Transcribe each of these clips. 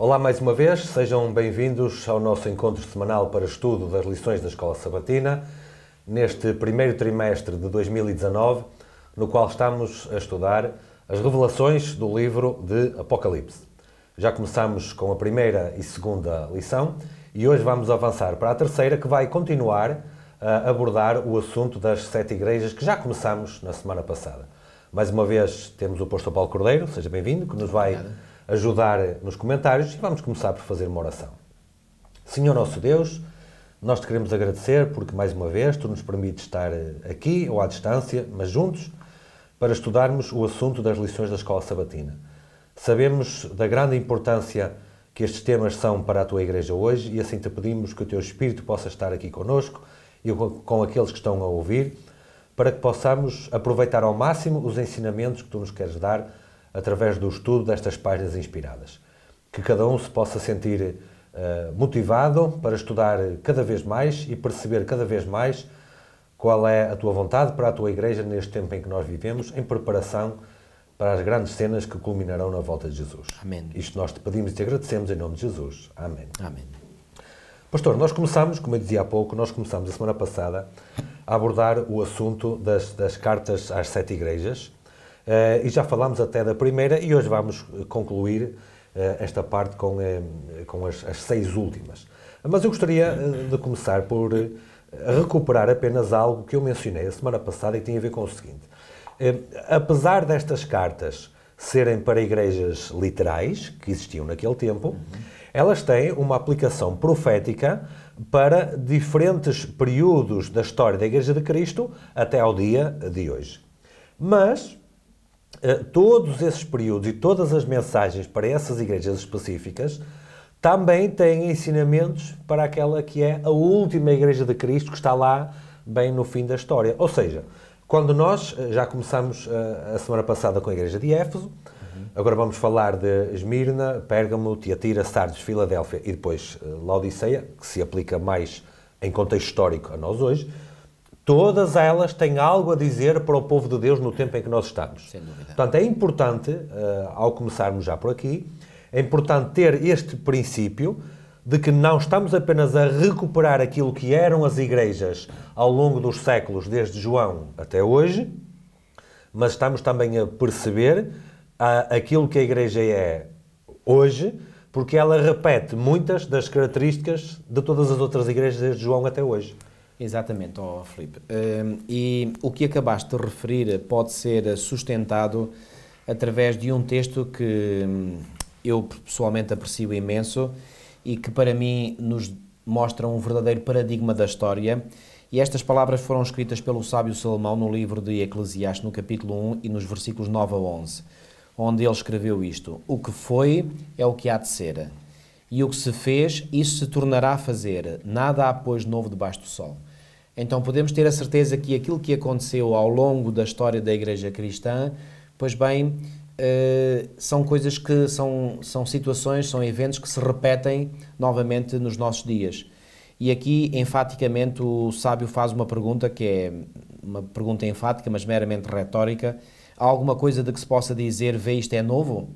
Olá mais uma vez, sejam bem-vindos ao nosso encontro semanal para estudo das lições da Escola Sabatina, neste primeiro trimestre de 2019, no qual estamos a estudar as revelações do livro de Apocalipse. Já começamos com a primeira e segunda lição e hoje vamos avançar para a terceira, que vai continuar a eh, abordar o assunto das sete igrejas que já começamos na semana passada. Mais uma vez temos o pastor Paulo Cordeiro, seja bem-vindo, que nos vai. Obrigado ajudar nos comentários e vamos começar por fazer uma oração. Senhor nosso Deus, nós te queremos agradecer porque, mais uma vez, tu nos permites estar eh, aqui ou à distância, mas juntos, para estudarmos o assunto das lições da Escola Sabatina. Sabemos da grande importância que estes temas são para a tua Igreja hoje e assim te pedimos que o teu Espírito possa estar aqui conosco e com aqueles que estão a ouvir, para que possamos aproveitar ao máximo os ensinamentos que tu nos queres dar através do estudo destas páginas inspiradas. Que cada um se possa sentir uh, motivado para estudar cada vez mais e perceber cada vez mais qual é a tua vontade para a tua igreja neste tempo em que nós vivemos, em preparação para as grandes cenas que culminarão na volta de Jesus. Amém. Isto nós te pedimos e te agradecemos em nome de Jesus. Amém. Amém. Pastor, nós começamos, como eu dizia há pouco, nós começamos a semana passada a abordar o assunto das, das cartas às sete igrejas eh, e já falámos até da primeira e hoje vamos eh, concluir eh, esta parte com, com as, as, seis últimas. Mas eu gostaria de começar por recuperar apenas algo que eu mencionei a semana passada e que tem a ver com o seguinte. Apesar destas cartas serem para igrejas literais, que existiam naquele tempo, uhum. elas têm uma aplicação profética para diferentes períodos da história da Igreja de Cristo até ao dia de hoje. Mas eh, todos esses períodos e todas as mensagens para essas igrejas específicas também têm ensinamentos para aquela que é a última igreja de Cristo que está lá bem no fim da história. Ou seja, quando nós eh, já começamos eh, a semana passada com a igreja de Éfeso, agora vamos falar de Esmirna, Pérgamo, Tiatira, Sardes, Filadélfia e depois Laodiceia, que se aplica mais em contexto histórico a nós hoje. Todas elas têm algo a dizer para o povo de Deus no tempo em que nós estamos. Sem dúvida. Portanto, é importante, uh, ao começarmos já por aqui, é importante ter este princípio de que não estamos apenas a recuperar aquilo que eram as igrejas ao longo dos séculos, desde João até hoje, mas estamos também a perceber aquilo que a igreja é hoje, porque ela repete muitas das características de todas as outras igrejas desde João até hoje. Exatamente, oh, Filipe. Hum, e o que acabaste de referir pode ser sustentado através de um texto que hum, eu pessoalmente aprecio imenso e que para mim nos mostra um verdadeiro paradigma da história. E estas palavras foram escritas pelo sábio Salomão no livro de Eclesiastes, no capítulo 1 e nos versículos 9 a 11, onde ele escreveu isto: O que foi é o que há de ser, e o que se fez, isso se tornará a fazer. Nada há, pois, novo debaixo do sol. Então podemos ter a certeza que aquilo que aconteceu ao longo da história da Igreja Cristã, pois bem, eh, são coisas que são, são situações, são eventos que se repetem novamente nos nossos dias. E aqui, enfaticamente, o sábio faz uma pergunta que é uma pergunta enfática, mas meramente retórica. Há alguma coisa de que se possa dizer, vê, isto é novo?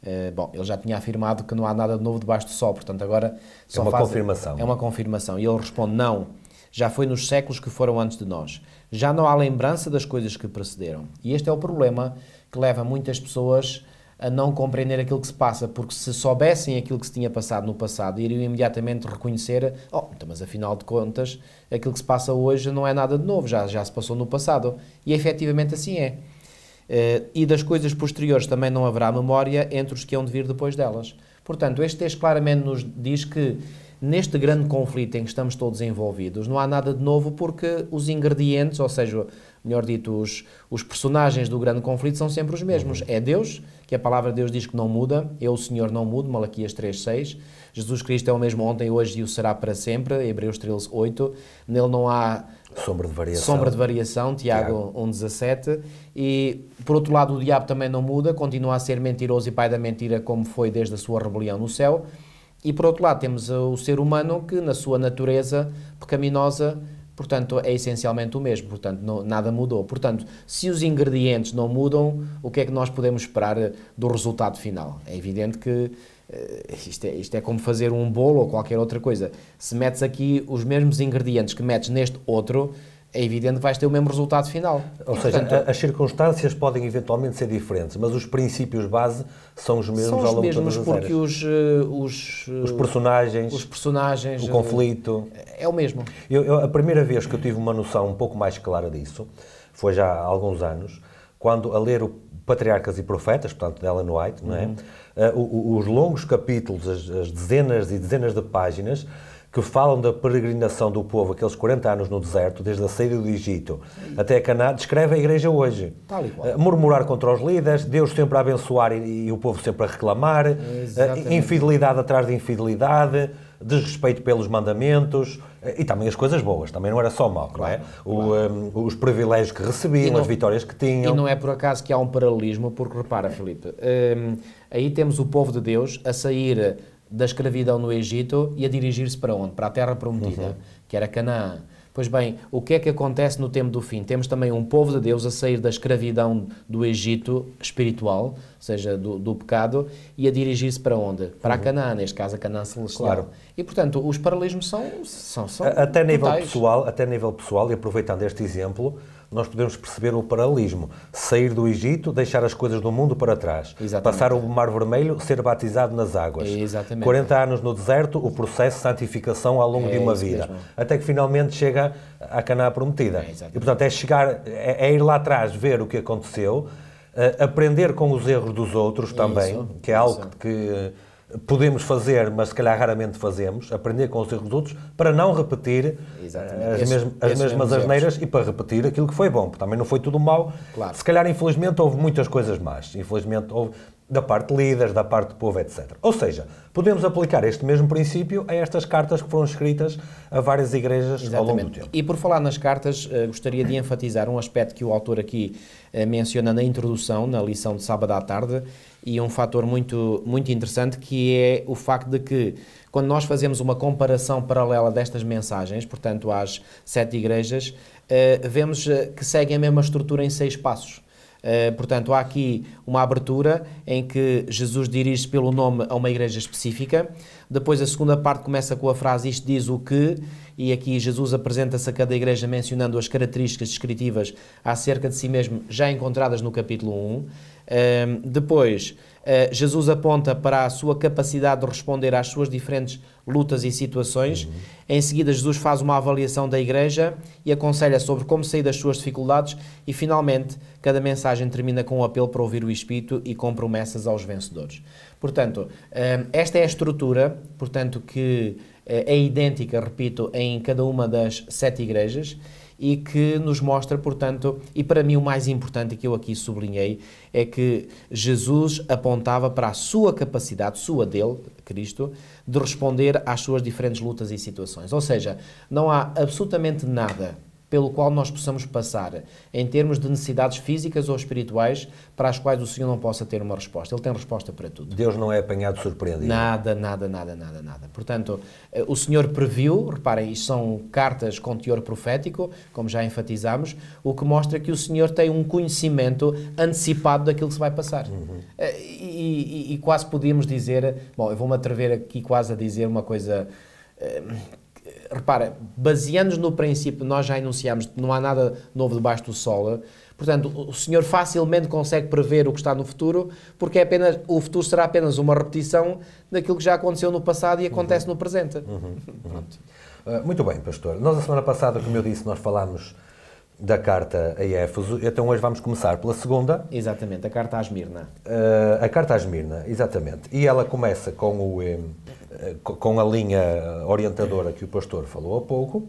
Eh, bom, ele já tinha afirmado que não há nada de novo debaixo do sol, portanto agora é só É uma faz, confirmação. É, é uma confirmação. E ele responde não. Já foi nos séculos que foram antes de nós. Já não há lembrança das coisas que precederam. E este é o problema que leva muitas pessoas a não compreender aquilo que se passa, porque se soubessem aquilo que se tinha passado no passado, iriam imediatamente reconhecer, oh, então, mas afinal de contas, aquilo que se passa hoje não é nada de novo, já, já se passou no passado. E efetivamente assim é. Eh, e das coisas posteriores também não haverá memória entre os que hão de vir depois delas. Portanto, este texto claramente nos diz que neste grande conflito em que estamos todos envolvidos, não há nada de novo porque os ingredientes, ou seja, melhor dito, os, os personagens do grande conflito são sempre os mesmos. Uhum. É Deus, que a palavra de Deus diz que não muda, eu, o Senhor, não mudo, Malaquias 3,6. Jesus Cristo é o mesmo ontem, hoje e o será para sempre, Hebreus 13, 8. Nele não há sombra de variação, sombra de variação Tiago, Tiago. 1,17. E, por outro lado, o diabo também não muda, continua a ser mentiroso e pai da mentira, como foi desde a sua rebelião no céu. E por outro lado, temos o ser humano que, na sua natureza pecaminosa, portanto, é essencialmente o mesmo, portanto, não, nada mudou. Portanto, se os ingredientes não mudam, o que é que nós podemos esperar eh, do resultado final? É evidente que eh, isto é, isto é como fazer um bolo ou qualquer outra coisa. Se metes aqui os mesmos ingredientes que metes neste outro, é evidente que vais ter o mesmo resultado final. Ou e, seja, portanto, é, as circunstâncias podem eventualmente ser diferentes, mas os princípios base são os mesmos são os ao longo mesmos de todas as porque os, eh, os, eh, os, personagens, os personagens, o eh, conflito... É o mesmo. Eu, eu, a primeira vez que eu tive uma noção um pouco mais clara disso, foi já há alguns anos, quando a ler o Patriarcas e Profetas, portanto, de Ellen White, não é? Uh, os longos capítulos, as, as, dezenas e dezenas de páginas, que falam da peregrinação do povo, aqueles 40 anos no deserto, desde a saída do Egito até a Canaã, descreve a Igreja hoje. Tal uh, murmurar contra os líderes, Deus sempre a abençoar e, e o povo sempre a reclamar, uh, infidelidade atrás de infidelidade, desrespeito pelos mandamentos, eh, e também as coisas boas, também não era só mal, claro, não é? Claro. O, um, os privilégios que recebiam, não, as vitórias que tinham. E não é por acaso que há um paralelismo, porque repara, Filipe, um, aí temos o povo de Deus a sair da escravidão no Egito e a dirigir-se para onde? Para a Terra Prometida, uhum. que era Canaã. Pois bem, o que é que acontece no tempo do fim? Temos também um povo de Deus a sair da escravidão do Egito espiritual, ou seja, do, do pecado, e a dirigir-se para onde? Para uhum. a Canaã, neste caso a Canaã Celestial. Claro. E, portanto, os paralelismos são, são, são até nível pessoal Até nível pessoal, e aproveitando este exemplo, nós podemos perceber o paralelismo. Sair do Egito, deixar as coisas do mundo para trás. Exatamente. Passar o Mar Vermelho, ser batizado nas águas. Exatamente. 40 anos no deserto, o processo de santificação ao longo é de uma é vida. Mesmo. Até que finalmente chega à Canaã Prometida. É, e, portanto, é chegar, é, é ir lá atrás, ver o que aconteceu, eh, aprender com os erros dos outros também, isso, que é algo que podemos fazer, mas se calhar raramente fazemos, aprender com os erros dos outros para não repetir Exatamente. Eh, as, mesmas, as mesmas asneiras e para repetir aquilo que foi bom, porque também não foi tudo mau. Claro. Se calhar, infelizmente, houve muitas coisas más. Infelizmente, houve, da parte de líderes, da parte do povo, etc. Ou seja, podemos aplicar este mesmo princípio a estas cartas que foram escritas a várias igrejas Exatamente. ao longo do tempo. E por falar nas cartas, eh, gostaria de enfatizar um aspecto que o autor aqui eh, menciona na introdução, na lição de sábado à tarde, e um fator muito, muito interessante que é o facto de que quando nós fazemos uma comparação paralela destas mensagens, portanto às sete igrejas, eh, vemos que seguem a mesma estrutura em seis passos. Eh, portanto, há aqui uma abertura em que Jesus dirige pelo nome a uma igreja específica. Depois, a segunda parte começa com a frase: Isto diz o que, e aqui Jesus apresenta-se a cada igreja mencionando as características descritivas acerca de si mesmo já encontradas no capítulo 1. Um, depois, uh, Jesus aponta para a sua capacidade de responder às suas diferentes lutas e situações. Uhum. Em seguida, Jesus faz uma avaliação da igreja e aconselha sobre como sair das suas dificuldades. E, finalmente, cada mensagem termina com um apelo para ouvir o Espírito e com promessas aos vencedores. Portanto, um, esta é a estrutura, portanto, que eh, é idêntica, repito, em cada uma das sete igrejas e que nos mostra, portanto, e para mim o mais importante que eu aqui sublinhei é que Jesus apontava para a sua capacidade, sua dele, Cristo, de responder às suas diferentes lutas e situações. Ou seja, não há absolutamente nada pelo qual nós possamos passar em termos de necessidades físicas ou espirituais para as quais o Senhor não possa ter uma resposta. Ele tem resposta para tudo. Deus não é apanhado surpreendido. Nada, nada, nada, nada, nada. Portanto, eh, o Senhor previu, reparem, isto são cartas com teor profético, como já enfatizámos, o que mostra que o Senhor tem um conhecimento antecipado daquilo que se vai passar. Uhum. Eh, e, e, e quase podíamos dizer, bom, eu vou-me atrever aqui quase a dizer uma coisa eh, repara, baseando-nos no princípio, nós já que não há nada novo debaixo do solo. Portanto, o senhor facilmente consegue prever o que está no futuro, porque é apenas, o futuro será apenas uma repetição daquilo que já aconteceu no passado e acontece uhum. no presente. Uhum. Uhum. uh, muito bem, pastor. Nós, a semana passada, como eu disse, nós falámos da carta a Éfeso. Então hoje vamos começar pela segunda. Exatamente, a carta a Esmirna. Uh, a carta a Esmirna, exatamente. E ela começa com, o, eh, com a linha orientadora que o pastor falou há pouco.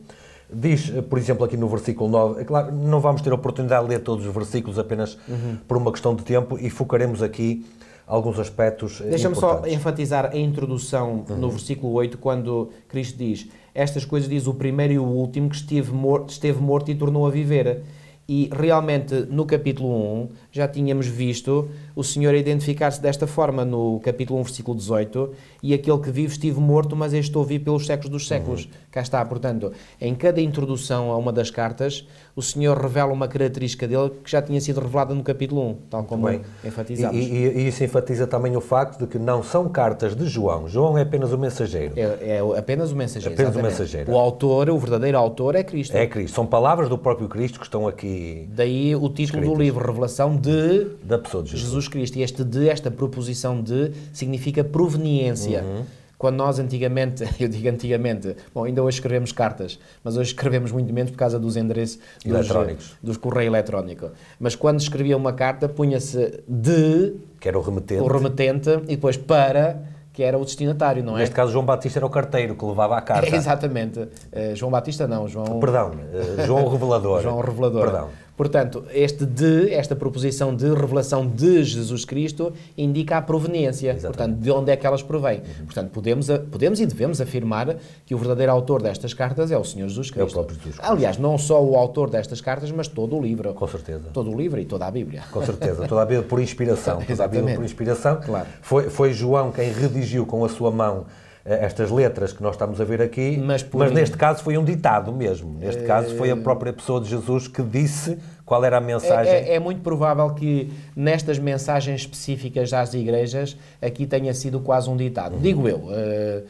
Diz, eh, por exemplo, aqui no versículo 9, é claro, não vamos ter a oportunidade de ler todos os versículos apenas uhum. por uma questão de tempo e focaremos aqui alguns aspectos eh, Deixa-me só enfatizar a introdução uhum. no versículo 8, quando Cristo diz: Estas coisas diz o primeiro e o último que esteve morto, esteve morto e tornou a viver. E realmente no capítulo 1 já tínhamos visto o Senhor identificar-se desta forma no capítulo 1, versículo 18: E aquele que vive estive morto, mas este ouvi pelos séculos dos séculos. Uhum. Cá está, portanto, em cada introdução a uma das cartas, o Senhor revela uma característica dele que já tinha sido revelada no capítulo 1, tal como Bem, enfatizamos. E, e, e, isso enfatiza também o facto de que não são cartas de João. João é apenas o mensageiro. É, é apenas o mensageiro. Apenas o mensageiro. O autor, o verdadeiro autor é Cristo. É Cristo. São palavras do próprio Cristo que estão aqui. Daí o título escritas. do livro, Revelação de da pessoa de Jesus. Jesus Cristo. E este de, esta proposição de, significa proveniência. Uhum quando nós antigamente, eu digo antigamente, bom, ainda hoje escrevemos cartas, mas hoje escrevemos muito menos por causa dos endereços eletrónicos. dos, dos correio eletrónico. Mas quando escrevia uma carta, punha-se de. Que era o remetente. O remetente e depois para que era o destinatário, não é? Neste caso, João Batista era o carteiro que levava a carta. Exatamente. Uh, João Batista não, João... Perdão, uh, João Revelador. João Revelador. Perdão. Portanto, este de, esta proposição de revelação de Jesus Cristo indica a proveniência, Exatamente. portanto, de onde é que elas provêm. Uhum. Portanto, podemos, podemos e devemos afirmar que o verdadeiro autor destas cartas é o Senhor Jesus Cristo. É o próprio Jesus Cristo. Aliás, não só o autor destas cartas, mas todo o livro. Com certeza. Todo o livro e toda a Bíblia. Com certeza, toda a Bíblia por inspiração. toda a Bíblia por inspiração. Claro. Foi, foi João quem redigiu com a sua mão eh, estas letras que nós estamos a ver aqui, mas, mas neste caso foi um ditado mesmo. Neste é... caso foi a eh, própria pessoa de Jesus que disse qual era a mensagem? É, é, é, muito provável que nestas mensagens específicas às igrejas aqui tenha sido quase um ditado. Uhum. Digo eu. Uh,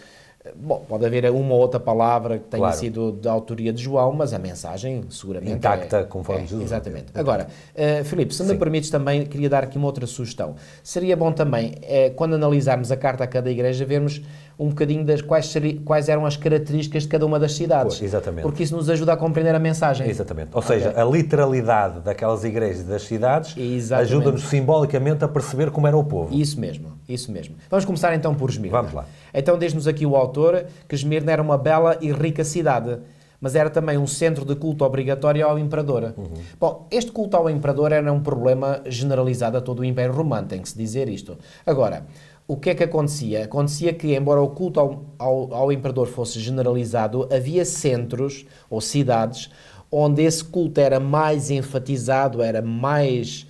bom, pode haver uma ou outra palavra que tenha claro. sido da autoria de João, mas a mensagem seguramente. Intacta, é, conforme é, Jesus. Exatamente. Agora, uh, Filipe, se Sim. me permites também, queria dar aqui uma outra sugestão. Seria bom também, quando analisarmos a carta a cada igreja, vermos um bocadinho das quais, quais eram as características de cada uma das cidades. Pois, exatamente. Porque isso nos ajuda a compreender a mensagem. Exatamente. Ou okay. seja, a literalidade daquelas igrejas e das cidades ajuda-nos simbolicamente a perceber como era o povo. Isso mesmo, isso mesmo. Vamos começar então por Esmirna. Vamos lá. Então diz-nos aqui o autor que Esmirna era uma bela e rica cidade mas era também um centro de culto obrigatório ao imperador. Uhum. Bom, este culto ao imperador era um problema generalizado a todo o Império Romano, tem que se dizer isto. Agora, o que é que acontecia? Acontecia que, embora o culto ao, ao, ao imperador fosse generalizado, havia centros ou cidades onde esse culto era mais enfatizado, era mais,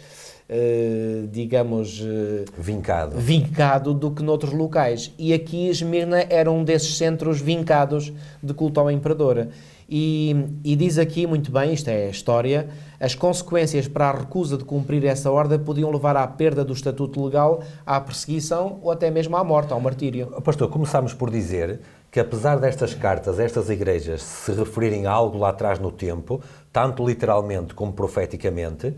eh, digamos... Eh, vincado. Vincado do que noutros locais. E aqui Esmirna era um desses centros vincados de culto ao imperador. E, e, diz aqui muito bem, isto é história, as consequências para a recusa de cumprir essa ordem podiam levar à perda do estatuto legal, à perseguição ou até mesmo à morte, ao martírio. Pastor, começámos por dizer que apesar destas cartas, estas igrejas se referirem a algo lá atrás no tempo, tanto literalmente como profeticamente, um,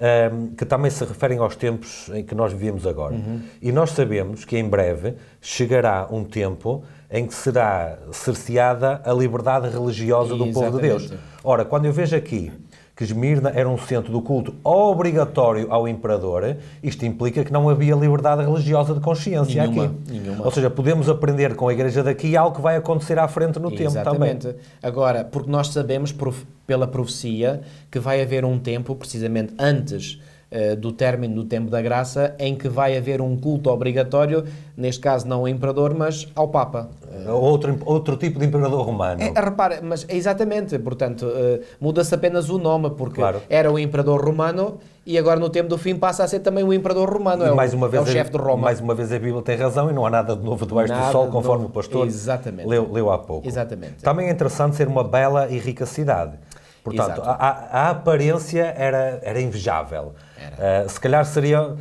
ehm, que também se referem aos tempos em que nós vivemos agora. Uhum. E nós sabemos que em breve chegará um tempo em que será cerceada a liberdade religiosa do Exatamente. povo de Deus. Ora, quando eu vejo aqui que Esmirna era um centro do culto obrigatório ao imperador, isto implica que não havia liberdade religiosa de consciência nenhuma, aqui. Nenhuma. Ou seja, podemos aprender com a igreja daqui algo que vai acontecer à frente no Exatamente. tempo também. Exatamente. Agora, porque nós sabemos pela profecia que vai haver um tempo, precisamente antes eh, do término do tempo da graça, em que vai haver um culto obrigatório, neste caso não ao imperador, mas ao Papa. Eh, é outro, outro tipo de imperador romano. É, é repara, mas é exatamente, portanto, eh, muda-se apenas o nome, porque claro. era o imperador romano e agora no tempo do fim passa a ser também o imperador romano, e é, mais uma vez é o a, chefe de Roma. Mais uma vez a Bíblia tem razão e não há nada de novo debaixo nada do sol, conforme o pastor exatamente. Leu, leu há pouco. Exatamente. Também é interessante ser uma bela e rica cidade. Portanto, a, a, aparência era, era invejável. Uh, se calhar seria,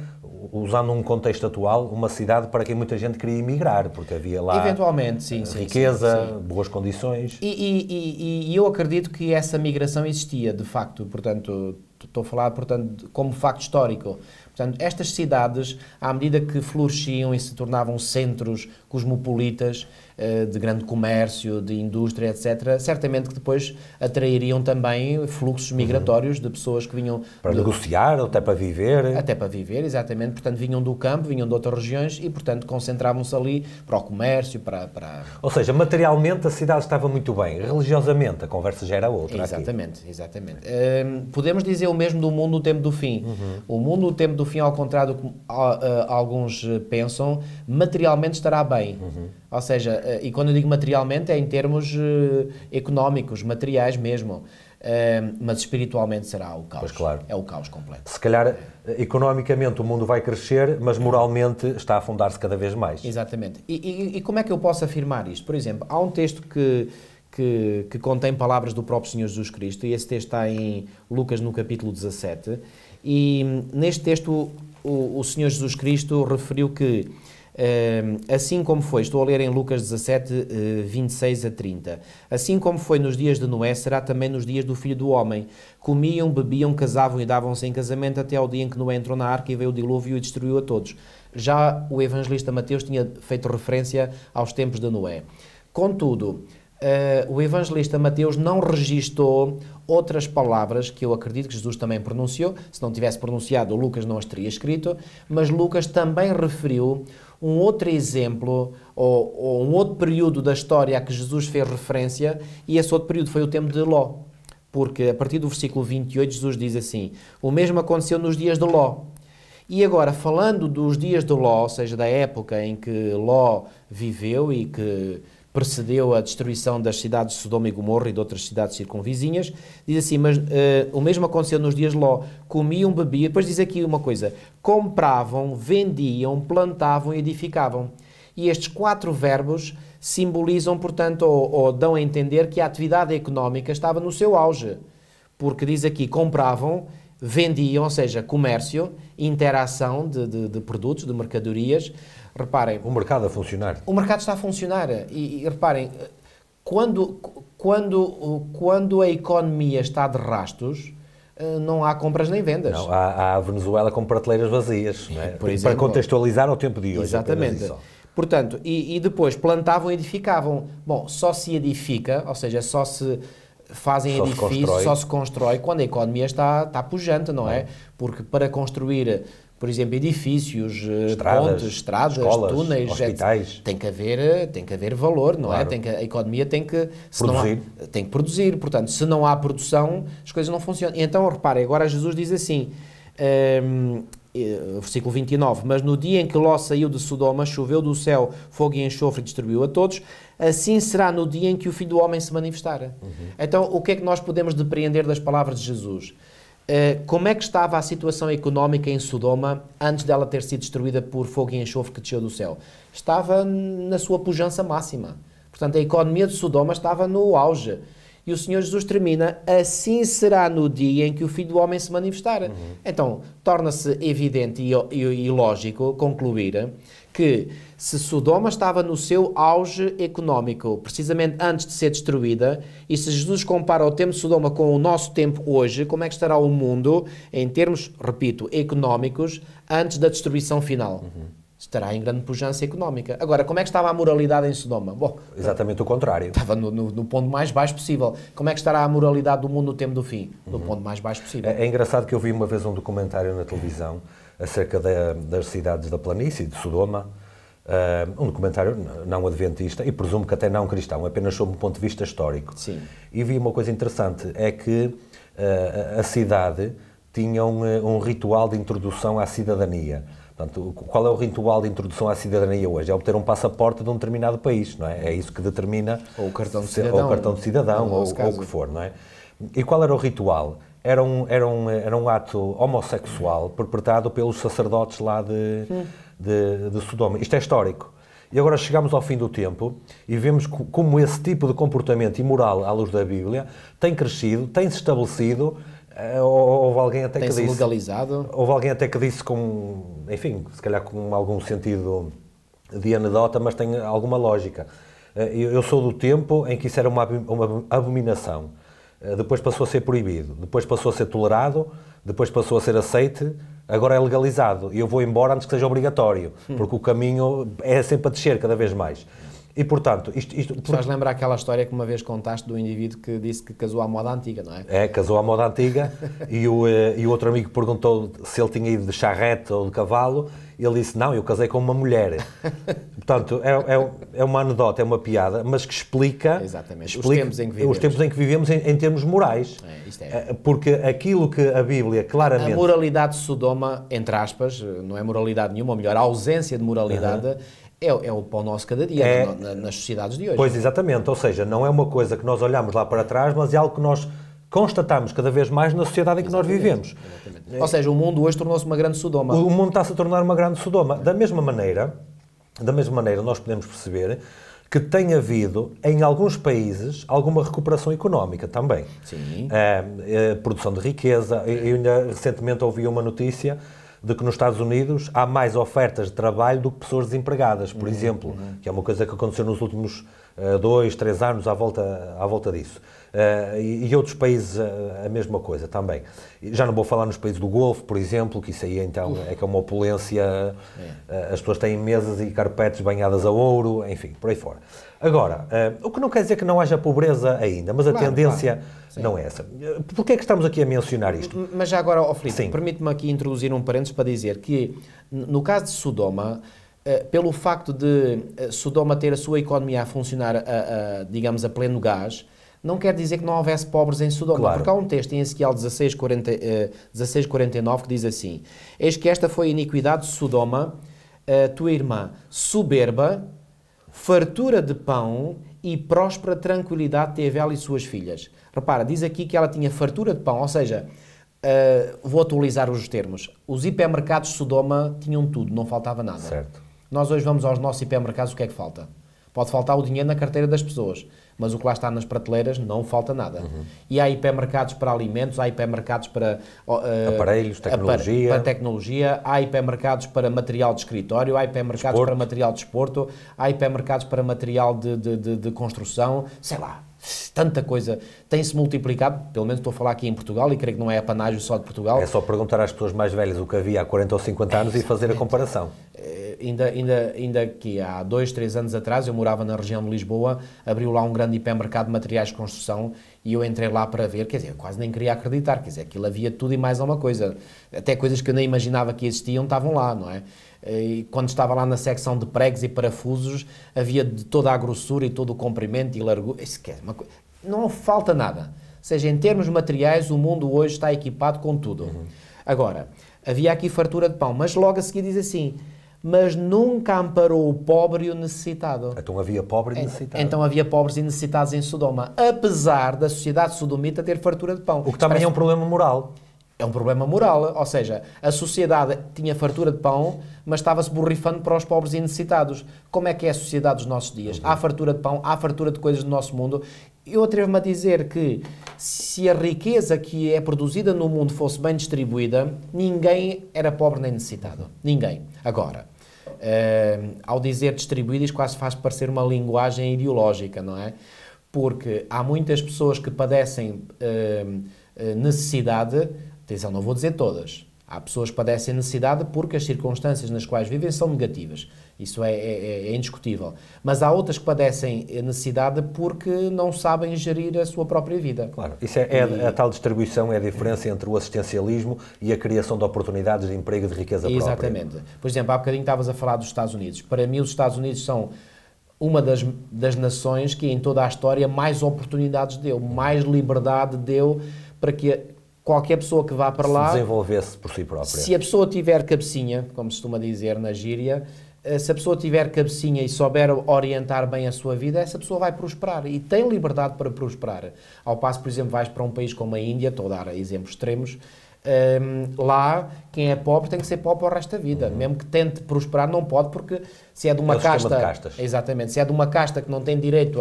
usando um contexto atual, uma cidade para quem muita gente queria emigrar, porque havia lá Eventualmente, sim, riqueza, sim, sim. boas condições. E, e, e, e eu acredito que essa migração existia, de facto, portanto, estou a falar, portanto, como facto histórico. Portanto, estas cidades, à medida que floresciam e se tornavam centros cosmopolitas, eh, de grande comércio, de indústria, etc., certamente que depois atrairiam também fluxos uhum. migratórios uhum. de pessoas que vinham... Para de, negociar, até para viver. Até para viver, exatamente. Portanto, vinham do campo, vinham de outras regiões e, portanto, concentravam-se ali para o comércio, para, para... Ou seja, materialmente a cidade estava muito bem, religiosamente a conversa já era outra Exatamente, aqui. exatamente. Uh, podemos dizer o mesmo do mundo no tempo do fim. Uhum. O mundo no tempo do fim, ao contrário do que ah, ah, alguns pensam, materialmente estará bem. Uhum ou seja, eh, e quando eu digo materialmente é em termos eh, económicos, materiais mesmo. Eh, mas espiritualmente será o caos. Pois claro. É o caos completo. Se calhar, economicamente o mundo vai crescer, mas moralmente está a afundar-se cada vez mais. Exatamente. E, e, e como é que eu posso afirmar isto? Por exemplo, há um texto que, que, que, contém palavras do próprio Senhor Jesus Cristo, e esse texto está em Lucas no capítulo 17. E neste texto, o, o Senhor Jesus Cristo referiu que eh, assim como foi, estou a ler em Lucas 17, 26 eh, a 30. Assim como foi nos dias de Noé, será também nos dias do filho do homem. Comiam, bebiam, casavam e davam-se em casamento até ao dia em que Noé entrou na arca e veio o dilúvio e destruiu a todos. Já o evangelista Mateus tinha feito referência aos tempos de Noé. Contudo, eh, o evangelista Mateus não registou outras palavras que eu acredito que Jesus também pronunciou. Se não tivesse pronunciado, Lucas não as teria escrito. Mas Lucas também referiu um outro exemplo ou, ou um outro período da história a que Jesus fez referência, e esse outro período foi o tempo de Ló. Porque a partir do versículo 28, Jesus diz assim: O mesmo aconteceu nos dias de Ló. E agora, falando dos dias de Ló, ou seja, da época em que Ló viveu e que precedeu a destruição das cidades de Sodoma e Gomorra e de outras cidades circunvizinhas. Diz assim, mas uh, o mesmo aconteceu nos dias de Ló. Comiam, bebiam, depois diz aqui uma coisa, compravam, vendiam, plantavam e edificavam. E estes quatro verbos simbolizam, portanto, ou, ou dão a entender que a atividade económica estava no seu auge. Porque diz aqui, compravam, vendiam, ou seja, comércio, interação de, de, de produtos, de mercadorias, Reparem. O mercado a funcionar. O mercado está a funcionar. E, e reparem, quando, quando, quando a economia está de rastros, eh, não há compras nem vendas. Não, há, há a Venezuela com prateleiras vazias, é? exemplo, para contextualizar ao tempo de hoje. Exatamente. Portanto, e, e, depois plantavam e edificavam. Bom, só se edifica, ou seja, só se fazem só edifícios, só se constrói quando a economia está, está pujante, não é? é? Porque para construir por exemplo, edifícios, eh, estradas, pontes, estradas, escolas, túneis, hospitais. Etc. Tem que haver, eh, tem que haver valor, não é? claro. é? Tem que, a economia tem que produzir. Há, tem que produzir. Portanto, se não há produção, as coisas não funcionam. então, reparem, agora Jesus diz assim. Um, ehm, eh, versículo 29, mas no dia em que Ló saiu de Sodoma, choveu do céu fogo e enxofre e distribuiu a todos, assim será no dia em que o Filho do Homem se manifestar. Uhum. Então, o que é que nós podemos depreender das palavras de Jesus? Eh, como é que estava a situação económica em Sodoma antes dela ter sido destruída por fogo e enxofre que desceu do céu? Estava na sua pujança máxima. Portanto, a economia de Sodoma estava no auge. E o Senhor Jesus termina: Assim será no dia em que o Filho do Homem se manifestar. Uhum. Então, torna-se evidente e, e, e lógico concluir que se Sodoma estava no seu auge económico, precisamente antes de ser destruída, e se Jesus compara o tempo de Sodoma com o nosso tempo hoje, como é que estará o mundo em termos, repito, económicos antes da destruição final? Uhum estará em grande pujança económica. Agora, como é que estava a moralidade em Sodoma? Bom, Exatamente o contrário. Estava no, no, no ponto mais baixo possível. Como é que estará a moralidade do mundo no tempo do fim? No uhum. ponto mais baixo possível. É, é, engraçado que eu vi uma vez um documentário na televisão acerca das cidades da planície, de Sodoma, ah, um documentário não adventista e presumo que até não cristão, apenas sob um ponto de vista histórico. Sim. E vi uma coisa interessante, é que ah, a cidade tinha um, ah, um ritual de introdução à cidadania. Portanto, qual é o ritual de introdução à cidadania hoje? É obter um passaporte de um determinado país, não é? É isso que determina... Ou o cartão de cidadão. Ou o cartão de cidadão, ou, ou o que for, não é? E qual era o ritual? era um, era um, era um ato homossexual perpetrado pelos sacerdotes lá de, de, de Sodoma. Isto é histórico. E agora chegamos ao fim do tempo e vemos como esse tipo de comportamento imoral à luz da Bíblia tem crescido, tem se estabelecido. Eh, houve alguém até tem que disse. legalizado. Houve alguém até que disse, com, enfim, se calhar com algum sentido de anedota, mas tem alguma lógica. Eh, eu sou do tempo em que isso era uma abominação eh, depois passou a ser proibido, depois passou a ser tolerado, depois passou a ser aceite, agora é legalizado. E eu vou embora antes que seja obrigatório, hum. porque o caminho é sempre a descer cada vez mais. E portanto, isto. isto por... Faz lembrar aquela história que uma vez contaste do indivíduo que disse que casou à moda antiga, não é? É, casou à moda antiga e, o, eh, e o outro amigo perguntou se ele tinha ido de charrete ou de cavalo ele disse: Não, eu casei com uma mulher. Portanto, é, é, é, uma anedota, é uma piada, mas que explica. Exatamente, explica, os tempos em que vivemos. Os tempos em que vivemos em, em termos morais. É, é. Eh, Porque aquilo que a Bíblia claramente. A moralidade de Sodoma, entre aspas, não é moralidade nenhuma, ou melhor, a ausência de moralidade. Uhum. É, é, o pão nosso cada dia é, nas sociedades de hoje. Pois exatamente, ou seja, não é uma coisa que nós olhamos lá para trás, mas é algo que nós constatamos cada vez mais na sociedade em que exatamente. nós vivemos. É. Ou seja, o mundo hoje tornou-se uma grande Sodoma. O mundo está-se a tornar uma grande Sodoma. Da mesma maneira, da mesma maneira nós podemos perceber que tem havido, em alguns países, alguma recuperação económica também. Sim. É, produção de riqueza. Eu ainda recentemente ouvi uma notícia de que nos Estados Unidos há mais ofertas de trabalho do que pessoas desempregadas, por uhum, exemplo, uhum. que é uma coisa que aconteceu nos últimos uh, dois, três anos à volta, à volta disso. Uh, e, e, outros países a, eh, a, mesma coisa também. Já não vou falar nos países do Golfo, por exemplo, que isso aí então é que é uma opulência, é. Uh, as pessoas têm mesas e carpetes banhadas a ouro, enfim, por aí fora. Agora, uh, o que não quer dizer que não haja pobreza ainda, mas claro, a tendência claro. não é essa. Porquê é que estamos aqui a mencionar isto? Mas já agora, oh Filipe, permite-me aqui introduzir um parênteses para dizer que, no caso de Sodoma, pelo facto de Sodoma ter a sua economia a funcionar, a, a, digamos, a pleno gás, não quer dizer que não houvesse pobres em Sodoma, claro. porque há um texto em Ezequiel 16, 40, 16 49 que diz assim: Eis que esta foi a iniquidade de Sodoma, tua irmã, soberba, fartura de pão e próspera tranquilidade teve ela e suas filhas. Repara, diz aqui que ela tinha fartura de pão, ou seja, eh, vou atualizar os termos. Os hipermercados de Sodoma tinham tudo, não faltava nada. Certo. Nós hoje vamos aos nossos hipermercados, o que é que falta? Pode faltar o dinheiro na carteira das pessoas mas o que lá está nas prateleiras não falta nada. Uhum. E há hipermercados para alimentos, há hipermercados para uh, aparelhos, eh, tecnologia. Para, para, tecnologia, há hipermercados para material de escritório, há hipermercados Desporto. para material de esporto, há hipermercados para material de, de, de, de construção, sei lá tanta coisa tem-se multiplicado, pelo menos estou a falar aqui em Portugal e creio que não é apanágio só de Portugal. É só perguntar às pessoas mais velhas o que havia há 40 ou 50 anos é, e fazer a comparação. Eh, ainda, ainda, ainda que há dois, três anos atrás, eu morava na região de Lisboa, abriu lá um grande hipermercado de materiais de construção e eu entrei lá para ver, quer dizer, eu quase nem queria acreditar, quer dizer, aquilo havia tudo e mais alguma coisa. Até coisas que eu nem imaginava que existiam estavam lá, não é? E quando estava lá na secção de pregos e parafusos, havia de toda a grossura e todo o comprimento e largura. Isso é uma co... Não falta nada. Ou seja, em termos materiais, o mundo hoje está equipado com tudo. Uhum. Agora, havia aqui fartura de pão, mas logo a seguir diz assim: mas nunca amparou o pobre e o necessitado. Então havia pobre e é, necessitado. Então havia pobres e necessitados em Sodoma, apesar da sociedade sodomita ter fartura de pão. O que também é um problema moral é um problema moral, ou seja, a sociedade tinha fartura de pão, mas estava-se borrifando para os pobres e necessitados. Como é que é a sociedade dos nossos dias? Uhum. Há fartura de pão, há fartura de coisas do nosso mundo. Eu atrevo-me a dizer que se a riqueza que é produzida no mundo fosse bem distribuída, ninguém era pobre nem necessitado. Ninguém. Agora, uh, ao dizer distribuídos, quase faz parecer uma linguagem ideológica, não é? Porque há muitas pessoas que padecem uh, necessidade, Atenção, não vou dizer todas. Há pessoas que padecem necessidade porque as circunstâncias nas quais vivem são negativas. Isso é, é, é, é indiscutível. Mas há outras que padecem necessidade porque não sabem gerir a sua própria vida. Claro, isso é, é e, a tal distribuição, é a diferença entre o assistencialismo e a criação de oportunidades de emprego e de riqueza própria. Exatamente. Por exemplo, há bocadinho estavas a falar dos Estados Unidos. Para mim, os Estados Unidos são uma das, das nações que em toda a história mais oportunidades deu, mais liberdade deu para que qualquer pessoa que vá para se lá. se por si própria. Se a pessoa tiver cabecinha, como se costuma dizer na gíria, eh, se a pessoa tiver cabecinha e souber orientar bem a sua vida, essa pessoa vai prosperar e tem liberdade para prosperar. Ao passo, por exemplo, vais para um país como a Índia, estou a dar exemplos extremos, um, ehm, lá quem é pobre tem que ser pobre o resto da vida. Uhum. Mesmo que tente prosperar, não pode, porque se é de uma é casta. De exatamente, se é de uma casta que não tem direito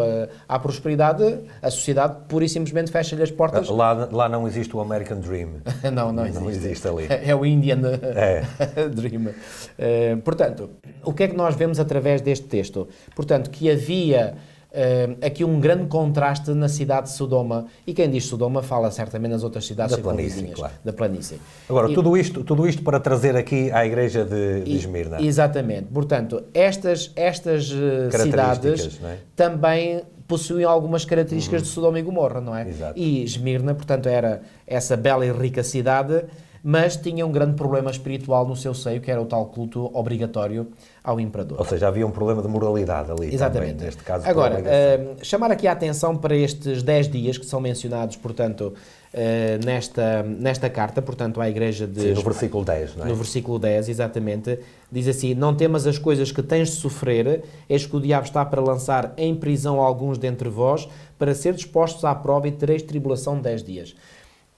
à prosperidade, a sociedade pura e simplesmente fecha-lhe as portas. Lá, lá não existe o American Dream. não, não existe. Não existe ali. É o Indian uh, é. Dream. Uh, portanto, o que é que nós vemos através deste texto? Portanto, que havia uh, aqui um grande contraste na cidade de Sodoma. E quem diz Sodoma fala certamente nas outras cidades da planície, claro. da planície. Agora, e, tudo, isto, tudo isto para trazer aqui à igreja de, de Esmirna. É? Exatamente. Portanto, estas, estas eh, cidades é? também possuíam algumas características uhum. de Sodoma e Gomorra, não é? Exato. E Esmirna, né, portanto, era essa bela e rica cidade mas tinha um grande problema espiritual no seu seio, que era o tal culto obrigatório ao imperador. Ou seja, havia um problema de moralidade ali. Exatamente. Também, neste caso, Agora, uh, chamar aqui a atenção para estes 10 dias que são mencionados, portanto, uh, nesta, nesta carta, portanto, à Igreja de. Sim, no versículo 10, não é? No versículo 10, exatamente. Diz assim: Não temas as coisas que tens de sofrer, eis que o diabo está para lançar em prisão alguns dentre vós, para ser dispostos à prova e tereis tribulação 10 dias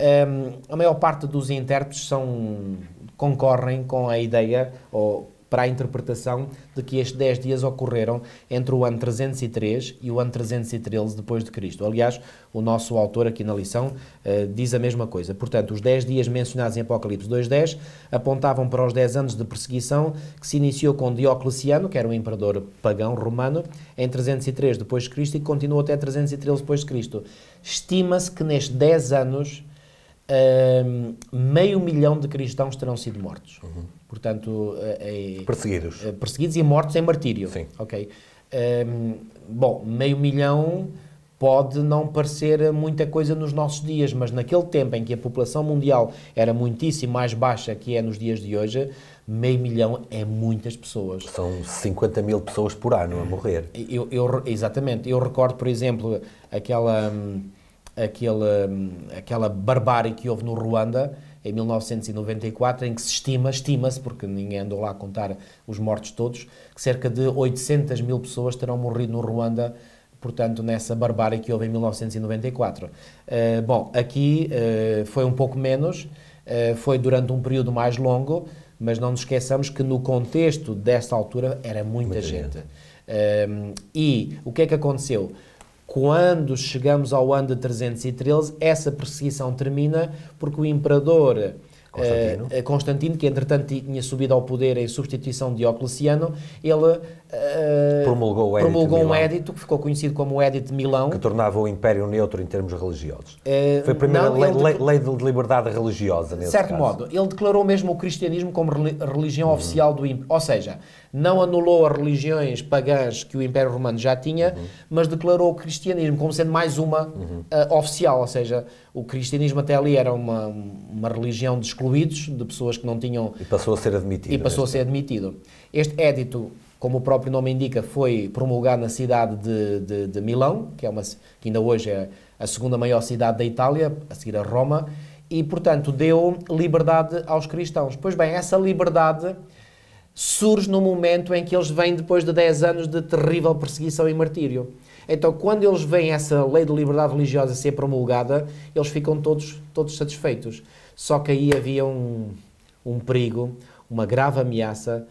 um, ehm, a maior parte dos intérpretes são, concorrem com a ideia ou para a interpretação de que estes 10 dias ocorreram entre o ano 303 e o ano 313 depois de Cristo. Aliás, o nosso autor aqui na lição uh, diz a mesma coisa. Portanto, os 10 dias mencionados em Apocalipse 2.10 apontavam para os 10 anos de perseguição que se iniciou com Diocleciano, que era um imperador pagão romano, em 303 depois de Cristo e continuou até 313 depois de Cristo. Estima-se que nestes 10 anos Ehm, meio milhão de cristãos terão sido mortos. Uhum. Portanto, é, perseguidos. Eh, perseguidos e mortos em martírio. Sim. Ok. Ehm, bom, meio milhão pode não parecer muita coisa nos nossos dias, mas naquele tempo em que a população mundial era muitíssimo mais baixa que é nos dias de hoje, meio milhão é muitas pessoas. São 50 mil pessoas por ano a uhum. morrer. Eu, eu exatamente. Eu recordo, por exemplo, aquela. Hum, aquele, hum, aquela barbárie que houve no Ruanda em 1994, em que se estima, estima-se, porque ninguém andou lá a contar os mortos todos, que cerca de 800 mil pessoas terão morrido no Ruanda, portanto, nessa barbárie que houve em 1994. Uh, eh, bom, aqui uh, foi um pouco menos, uh, foi durante um período mais longo, mas não nos esqueçamos que no contexto dessa altura era muita, muita gente. gente. Ehm, e o que é que aconteceu? Quando chegamos ao ano de 313, essa perseguição termina porque o imperador Constantino. Uh, Constantino, que entretanto tinha subido ao poder em substituição de Diocleciano, ele uh, promulgou, o promulgou um edito que ficou conhecido como o Edito de Milão. Que tornava o Império neutro em termos religiosos. Uh, Foi a primeira não, lei, lei, de liberdade religiosa, nesse De certo caso. modo, ele declarou mesmo o cristianismo como religião uhum. oficial do Império. Ou seja, não anulou as religiões pagãs que o Império Romano já tinha, uhum. mas declarou o cristianismo como sendo mais uma uhum. uh, oficial, ou seja, o cristianismo até ali era uma, uma religião de excluídos, de pessoas que não tinham... E passou a ser admitido. E passou este... a ser admitido. Este edito como o próprio nome indica, foi promulgado na cidade de, de, de, Milão, que, é uma, que ainda hoje é a segunda maior cidade da Itália, a seguir a Roma, e, portanto, deu liberdade aos cristãos. Pois bem, essa liberdade surge no momento em que eles vêm depois de 10 anos de terrível perseguição e martírio. Então, quando eles veem essa lei de liberdade religiosa ser promulgada, eles ficam todos, todos satisfeitos. Só que aí havia um, um perigo, uma grave ameaça.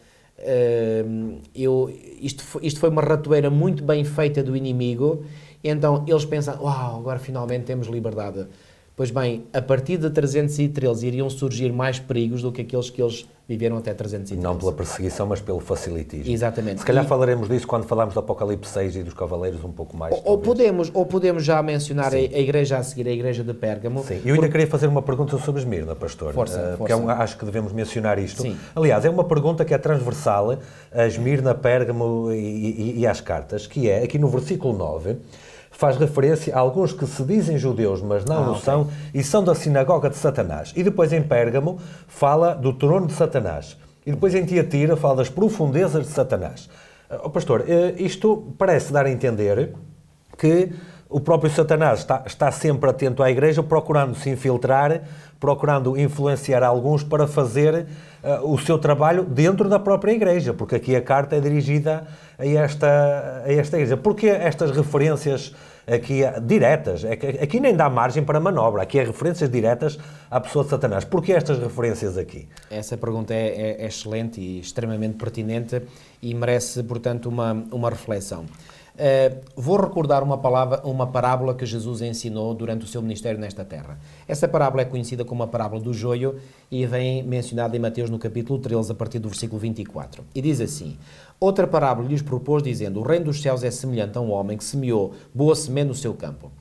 Hum, eu, isto, isto foi uma ratoeira muito bem feita do inimigo. Então, eles pensam: Uau, agora finalmente temos liberdade. Pois bem, a partir de 313 iriam surgir mais perigos do que aqueles que eles viveram até 313. Não pela perseguição, mas pelo facilitismo. Exatamente. Se calhar e... falaremos disso quando falarmos do Apocalipse 6 e dos Cavaleiros um pouco mais. Ou, podemos, ou podemos já mencionar a, igreja a seguir, a igreja de Pérgamo. Sim, eu ainda queria fazer uma pergunta sobre Esmirna, pastor. Força, uh, eh, porque É um, acho que devemos mencionar isto. Sim. Aliás, é uma pergunta que é transversal a Esmirna, Pérgamo e, e, e às cartas, que é, aqui no versículo 9 faz referência a alguns que se dizem judeus, mas não ah, o okay. são, e são da sinagoga de Satanás. E depois em Pérgamo fala do trono de Satanás. E depois em Tiatira fala das profundezas de Satanás. Ah, oh, pastor, eh, isto parece dar a entender que o próprio Satanás está, está sempre atento à Igreja, procurando se infiltrar, procurando influenciar alguns para fazer uh, o seu trabalho dentro da própria Igreja, porque aqui a carta é dirigida a esta, a esta Igreja. Porque estas referências aqui eh, diretas, é aqui nem dá margem para manobra, aqui é referências diretas à pessoa de Satanás. Porque estas referências aqui? Essa pergunta é, é, é excelente e extremamente pertinente e merece, portanto, uma, uma reflexão. Eh, vou recordar uma, palavra, uma parábola que Jesus ensinou durante o seu ministério nesta terra. Essa parábola é conhecida como a parábola do joio e vem mencionada em Mateus no capítulo 13, a partir do versículo 24. E diz assim: Outra parábola lhes propôs, dizendo: O reino dos céus é semelhante a um homem que semeou boa semente no seu campo.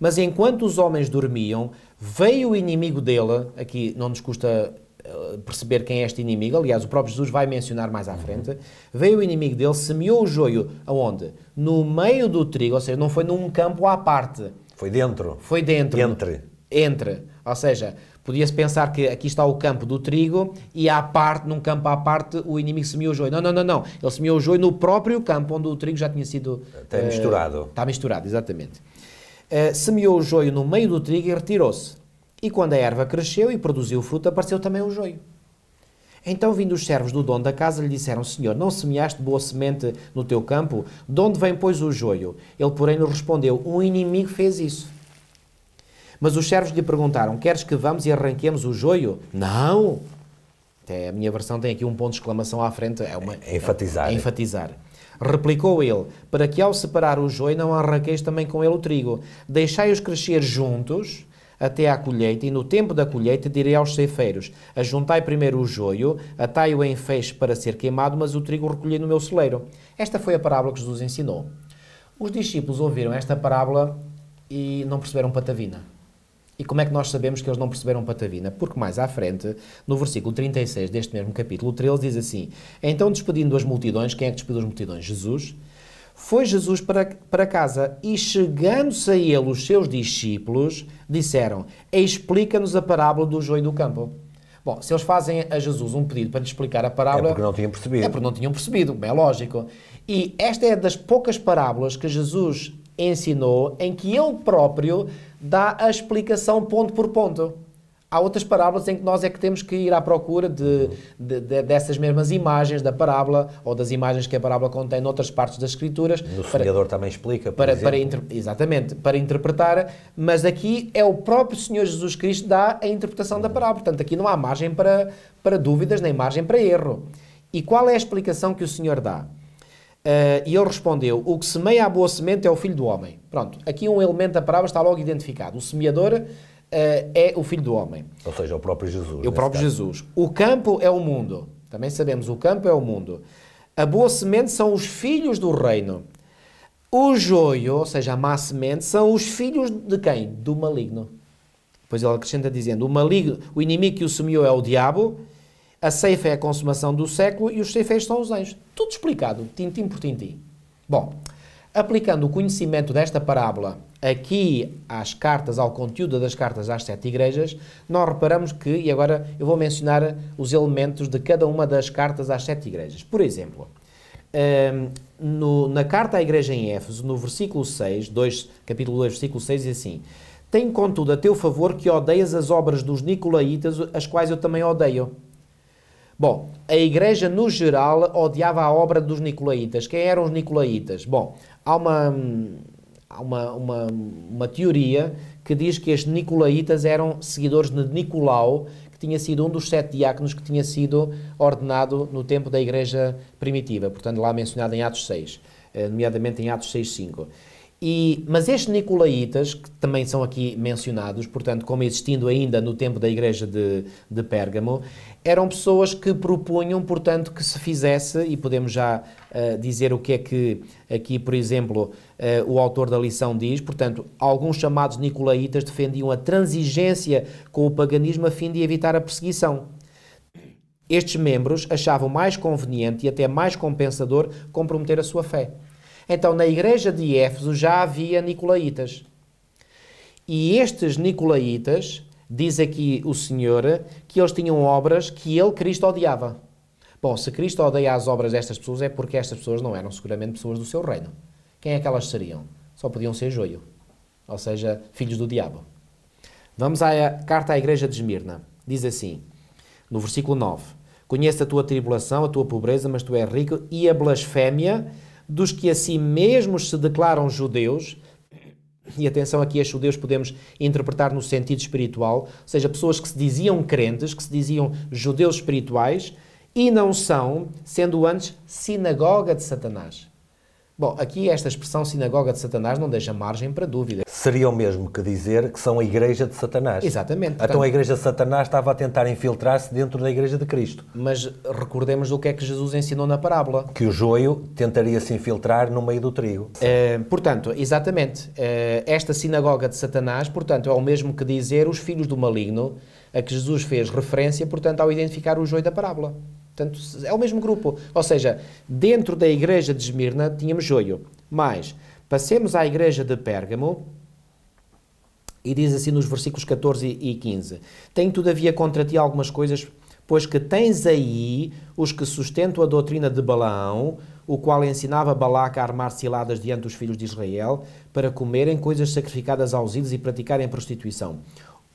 Mas enquanto os homens dormiam, veio o inimigo dele, aqui não nos custa eh, perceber quem é este inimigo. Aliás, o próprio Jesus vai mencionar mais à frente. Uhum. Veio o inimigo dele, semeou o joio aonde? no meio do trigo, ou seja, não foi num campo à parte. Foi dentro. Foi dentro. Entre. Entre. Ou seja, podia-se pensar que aqui está o campo do trigo e à parte, num campo à parte, o inimigo semeou o joio. Não, não, não, não. Ele semeou o joio no próprio campo onde o trigo já tinha sido... Está uh, misturado. Está misturado, exatamente. Uh, semeou o joio no meio do trigo e retirou-se. E quando a erva cresceu e produziu fruto, apareceu também o joio. Então, vindo os servos do dono da casa, lhe disseram: Senhor, não semeaste boa semente no teu campo? De onde vem, pois, o joio? Ele, porém, lhe respondeu: Um inimigo fez isso. Mas os servos lhe perguntaram: Queres que vamos e arranquemos o joio? Não! Até a minha versão tem aqui um ponto de exclamação à frente. É uma. É enfatizar. É enfatizar. Replicou ele: Para que ao separar o joio não arranqueis também com ele o trigo. Deixai-os crescer juntos até à colheita, e no tempo da colheita direi aos ceifeiros, ajuntai primeiro o joio, atai-o em feixe para ser queimado, mas o trigo recolhi no meu celeiro. Esta foi a parábola que Jesus ensinou. Os discípulos ouviram esta parábola e não perceberam patavina. E como é que nós sabemos que eles não perceberam patavina? Porque mais à frente, no versículo 36 deste mesmo capítulo 13, diz assim: Então despedindo as multidões, quem é que despediu as multidões? Jesus. Foi Jesus para, para casa e, chegando-se a ele, os seus discípulos disseram: Explica-nos a parábola do joio do campo. Bom, se eles fazem a Jesus um pedido para lhe explicar a parábola. É porque não tinham percebido. É porque não tinham percebido, é lógico. E esta é das poucas parábolas que Jesus ensinou em que ele próprio dá a explicação ponto por ponto há outras parábolas em que nós é que temos que ir à procura de, de, de, dessas mesmas imagens da parábola ou das imagens que a parábola contém noutras partes das Escrituras. O Senhor também explica, para, para Exatamente, para interpretar, mas aqui é o próprio Senhor Jesus Cristo dá a interpretação da parábola, portanto aqui não há margem para, para dúvidas nem margem para erro. E qual é a explicação que o Senhor dá? Uh, e ele respondeu: O que semeia a boa semente é o filho do homem. Pronto, aqui um elemento da parábola está logo identificado. O semeador eh, é o Filho do Homem. Ou seja, o próprio Jesus. O próprio caso. Jesus. O campo é o mundo. Também sabemos, o campo é o mundo. A boa semente são os filhos do reino. O joio, ou seja, a má semente, são os filhos de quem? Do maligno. Pois ele acrescenta dizendo: o maligno, o inimigo que o semeou é o diabo, a ceifa é a consumação do século e os ceifeiros são os anjos. Tudo explicado, tintim por tintim. Bom, aplicando o conhecimento desta parábola aqui às cartas, ao conteúdo das cartas às sete igrejas, nós reparamos que, e agora eu vou mencionar os elementos de cada uma das cartas às sete igrejas. Por exemplo, ehm, no, na carta à igreja em Éfeso, no versículo 6, 2, capítulo 2, versículo 6, diz assim: Tem contudo a teu favor que odeias as obras dos Nicolaitas, as quais eu também odeio. Bom, a igreja no geral odiava a obra dos Nicolaitas. Quem eram os Nicolaitas? Bom, há uma hum, uma, uma, uma teoria que diz que estes Nicolaitas eram seguidores de Nicolau, que tinha sido um dos sete diáconos que tinha sido ordenado no tempo da Igreja Primitiva, portanto, lá mencionado em Atos 6, eh, nomeadamente em Atos 6, 5. E, mas estes Nicolaitas, que também são aqui mencionados, portanto, como existindo ainda no tempo da igreja de, de Pérgamo, eram pessoas que propunham, portanto, que se fizesse, e podemos já uh, dizer o que é que aqui, por exemplo, uh, o autor da lição diz. Portanto, alguns chamados nicolaítas defendiam a transigência com o paganismo a fim de evitar a perseguição. Estes membros achavam mais conveniente e até mais compensador comprometer a sua fé. Então, na igreja de Éfeso já havia nicolaítas. E estes nicolaítas, diz aqui o Senhor, que eles tinham obras que ele, Cristo, odiava. Bom, se Cristo odeia as obras destas pessoas é porque estas pessoas não eram seguramente pessoas do seu reino quem é que elas seriam? Só podiam ser joio, ou seja, filhos do diabo. Vamos à eh, carta à igreja de Esmirna. Diz assim, no versículo 9: Conheço a tua tribulação, a tua pobreza, mas tu és rico, e a blasfémia dos que a si mesmos se declaram judeus. E atenção, aqui as judeus podemos interpretar no sentido espiritual, ou seja, pessoas que se diziam crentes, que se diziam judeus espirituais e não são, sendo antes sinagoga de Satanás. Bom, aqui esta expressão sinagoga de Satanás não deixa margem para dúvida. Seria o mesmo que dizer que são a igreja de Satanás. Exatamente. Então portanto, então a igreja de Satanás estava a tentar infiltrar-se dentro da igreja de Cristo. Mas recordemos o que é que Jesus ensinou na parábola. Que o joio tentaria se infiltrar no meio do trigo. É, portanto, exatamente. É, esta sinagoga de Satanás, portanto, é o mesmo que dizer os filhos do maligno a que Jesus fez referência, portanto, ao identificar o joio da parábola. Portanto, é o mesmo grupo. Ou seja, dentro da igreja de Esmirna tínhamos joio. Mas, passemos à igreja de Pérgamo, e diz assim nos versículos 14 e 15: Tenho todavia contra ti algumas coisas, pois que tens aí os que sustentam a doutrina de Balaão, o qual ensinava Balaca a armar ciladas diante dos filhos de Israel, para comerem coisas sacrificadas aos ídolos e praticarem prostituição.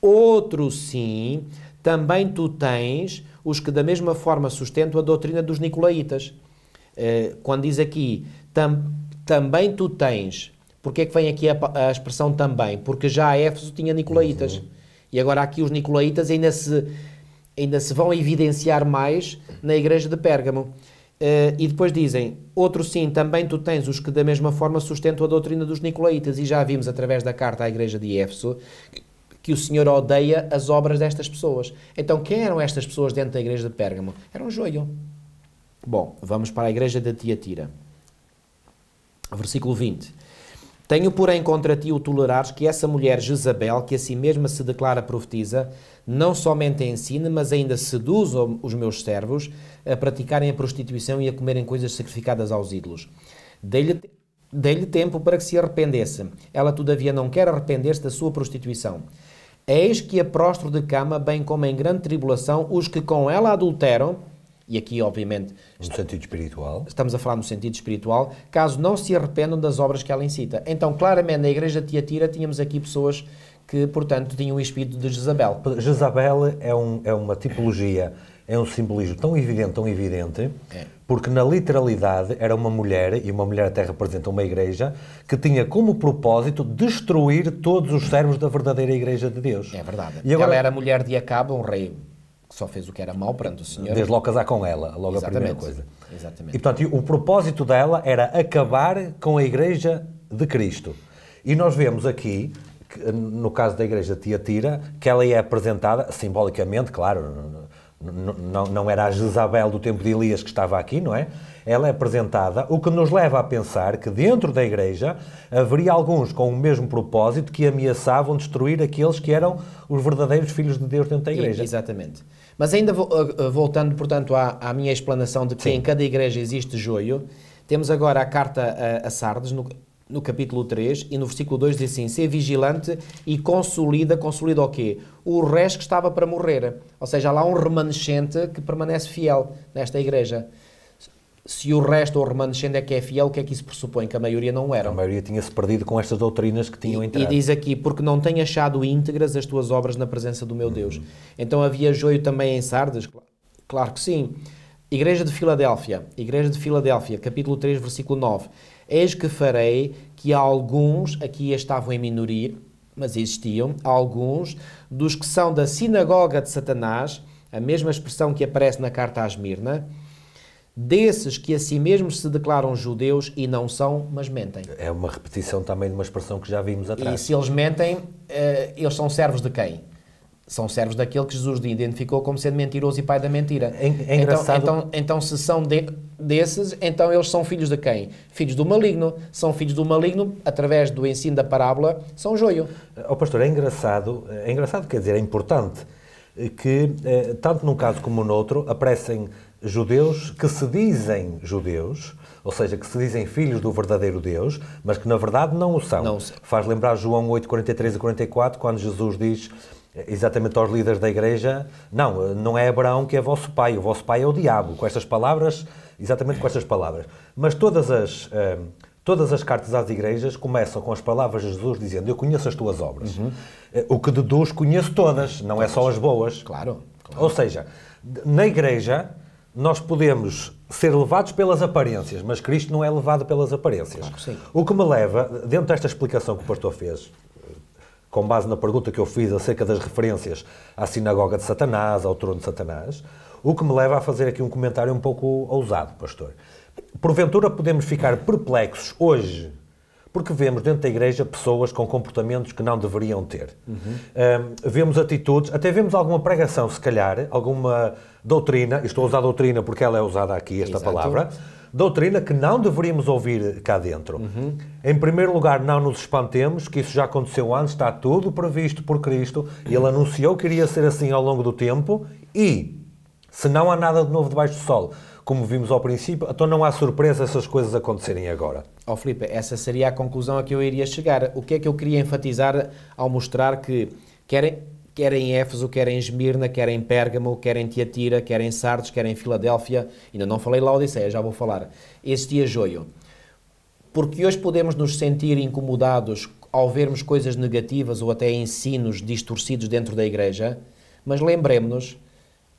Outro sim, também tu tens os que da mesma forma sustentam a doutrina dos Nicolaitas. Eh, quando diz aqui, também tu tens, porque é que vem aqui a, a expressão também? Porque já a Éfeso tinha Nicolaitas. Uhum. E agora aqui os Nicolaitas ainda se, ainda se vão evidenciar mais na igreja de Pérgamo. Uh, e depois dizem, outro sim, também tu tens os que da mesma forma sustentam a doutrina dos Nicolaitas, e já vimos através da carta à igreja de Éfeso que o Senhor odeia as obras destas pessoas. Então, quem eram estas pessoas dentro da igreja de Pérgamo? Era um joio. Bom, vamos para a igreja de Tiatira. Versículo 20. Tenho, porém, contra ti o tolerares que essa mulher Jezabel, que a si mesma se declara profetiza, não somente ensina, mas ainda seduz os meus servos a praticarem a prostituição e a comerem coisas sacrificadas aos ídolos. Dei-lhe dei tempo para que se arrependesse. Ela, todavia, não quer arrepender-se da sua prostituição. Eis que a prostro de cama, bem como em grande tribulação, os que com ela adulteram, e aqui, obviamente. No sentido espiritual. Estamos a falar no sentido espiritual, caso não se arrependam das obras que ela incita. Então, claramente, na igreja de Tiatira tínhamos aqui pessoas que, portanto, tinham o espírito de Jezabel. Jezabel é, um, é uma tipologia é um simbolismo tão evidente, tão evidente, é. porque na literalidade era uma mulher, e uma mulher até representa uma igreja, que tinha como propósito destruir todos os servos da verdadeira igreja de Deus. É verdade. E agora... Ela era mulher de Acaba, um rei que só fez o que era mau perante o Senhor. Desde logo casar com ela, logo Exatamente. a primeira coisa. Exatamente. E portanto, o propósito dela era acabar com a igreja de Cristo. E nós vemos aqui no caso da igreja de Tiatira, que ela é apresentada simbolicamente, claro, não, não era a Jezabel do tempo de Elias que estava aqui, não é? Ela é apresentada, o que nos leva a pensar que dentro da igreja haveria alguns com o mesmo propósito que ameaçavam destruir aqueles que eram os verdadeiros filhos de Deus dentro da igreja. Exatamente. Mas ainda eh, eh, voltando, portanto, à, à minha explanação de que Sim. em cada igreja existe joio, temos agora a carta a, a Sardes, no, no capítulo 3 e no versículo 2 diz assim: ser vigilante e consolida, consolida o quê? O resto que estava para morrer. Ou seja, há lá um remanescente que permanece fiel nesta igreja. Se o resto ou o remanescente é que é fiel, o que é que isso pressupõe? Que a maioria não era A maioria tinha-se perdido com estas doutrinas que tinham entrado. E diz aqui, porque não tem achado íntegras as tuas obras na presença do meu Deus. Uhum. Então havia joio também em Sardes? Claro que sim. Igreja de Filadélfia, Igreja de Filadélfia, capítulo 3, versículo 9. Eis que farei que alguns, aqui estavam em minoria, mas existiam, alguns dos que são da sinagoga de Satanás, a mesma expressão que aparece na carta a Esmirna, desses que a si mesmos se declaram judeus e não são, mas mentem. É uma repetição também de uma expressão que já vimos atrás. E se eles mentem, eh, eles são servos de quem? são servos daquele que Jesus identificou como sendo mentiroso e pai da mentira. É, é então, engraçado. Então, então, então se são de, desses, então eles são filhos de quem? Filhos do maligno. São filhos do maligno através do ensino da parábola, são joio. Oh, pastor, é engraçado, é engraçado, quer dizer, é importante que, eh, tanto num caso como no outro, aparecem judeus que se dizem judeus, ou seja, que se dizem filhos do verdadeiro Deus, mas que na verdade não o são. Não. Faz lembrar João 8, 43 e 44, quando Jesus diz exatamente aos líderes da igreja, não, não é Abraão que é vosso pai, o vosso pai é o diabo, com estas palavras, exatamente com estas palavras. Mas todas as, ehm, todas as cartas às igrejas começam com as palavras de Jesus dizendo, eu conheço as tuas obras. Uhum. Eh, o que deduz, conheço todas, não é só as boas. Claro. claro. Ou seja, na igreja nós podemos ser levados pelas aparências, mas Cristo não é levado pelas aparências. Claro que o que me leva, dentro desta explicação que o pastor fez, com base na pergunta que eu fiz acerca das referências à sinagoga de Satanás, ao trono de Satanás, o que me leva a fazer aqui um comentário um pouco ousado, pastor. Porventura podemos ficar perplexos hoje porque vemos dentro da igreja pessoas com comportamentos que não deveriam ter. Uhum. Um, vemos atitudes, até vemos alguma pregação, se calhar, alguma doutrina, estou a usar doutrina porque ela é usada aqui, esta Exato. palavra, doutrina que não deveríamos ouvir cá dentro. Uhum. Em primeiro lugar, não nos espantemos, que isso já aconteceu antes, está tudo previsto por Cristo, ele anunciou que iria ser assim ao longo do tempo e, se não há nada de novo debaixo do sol, como vimos ao princípio, então não há surpresa essas coisas acontecerem agora. Ó oh, Filipe, essa seria a conclusão a que eu iria chegar. O que é que eu queria enfatizar ao mostrar que querem quer em Éfeso, quer em Esmirna, quer em Pérgamo, quer em Tiatira, quer em Sardes, quer em Filadélfia, ainda não falei Laodiceia, já vou falar, existia joio. Porque hoje podemos nos sentir incomodados ao vermos coisas negativas ou até ensinos distorcidos dentro da igreja, mas lembremos-nos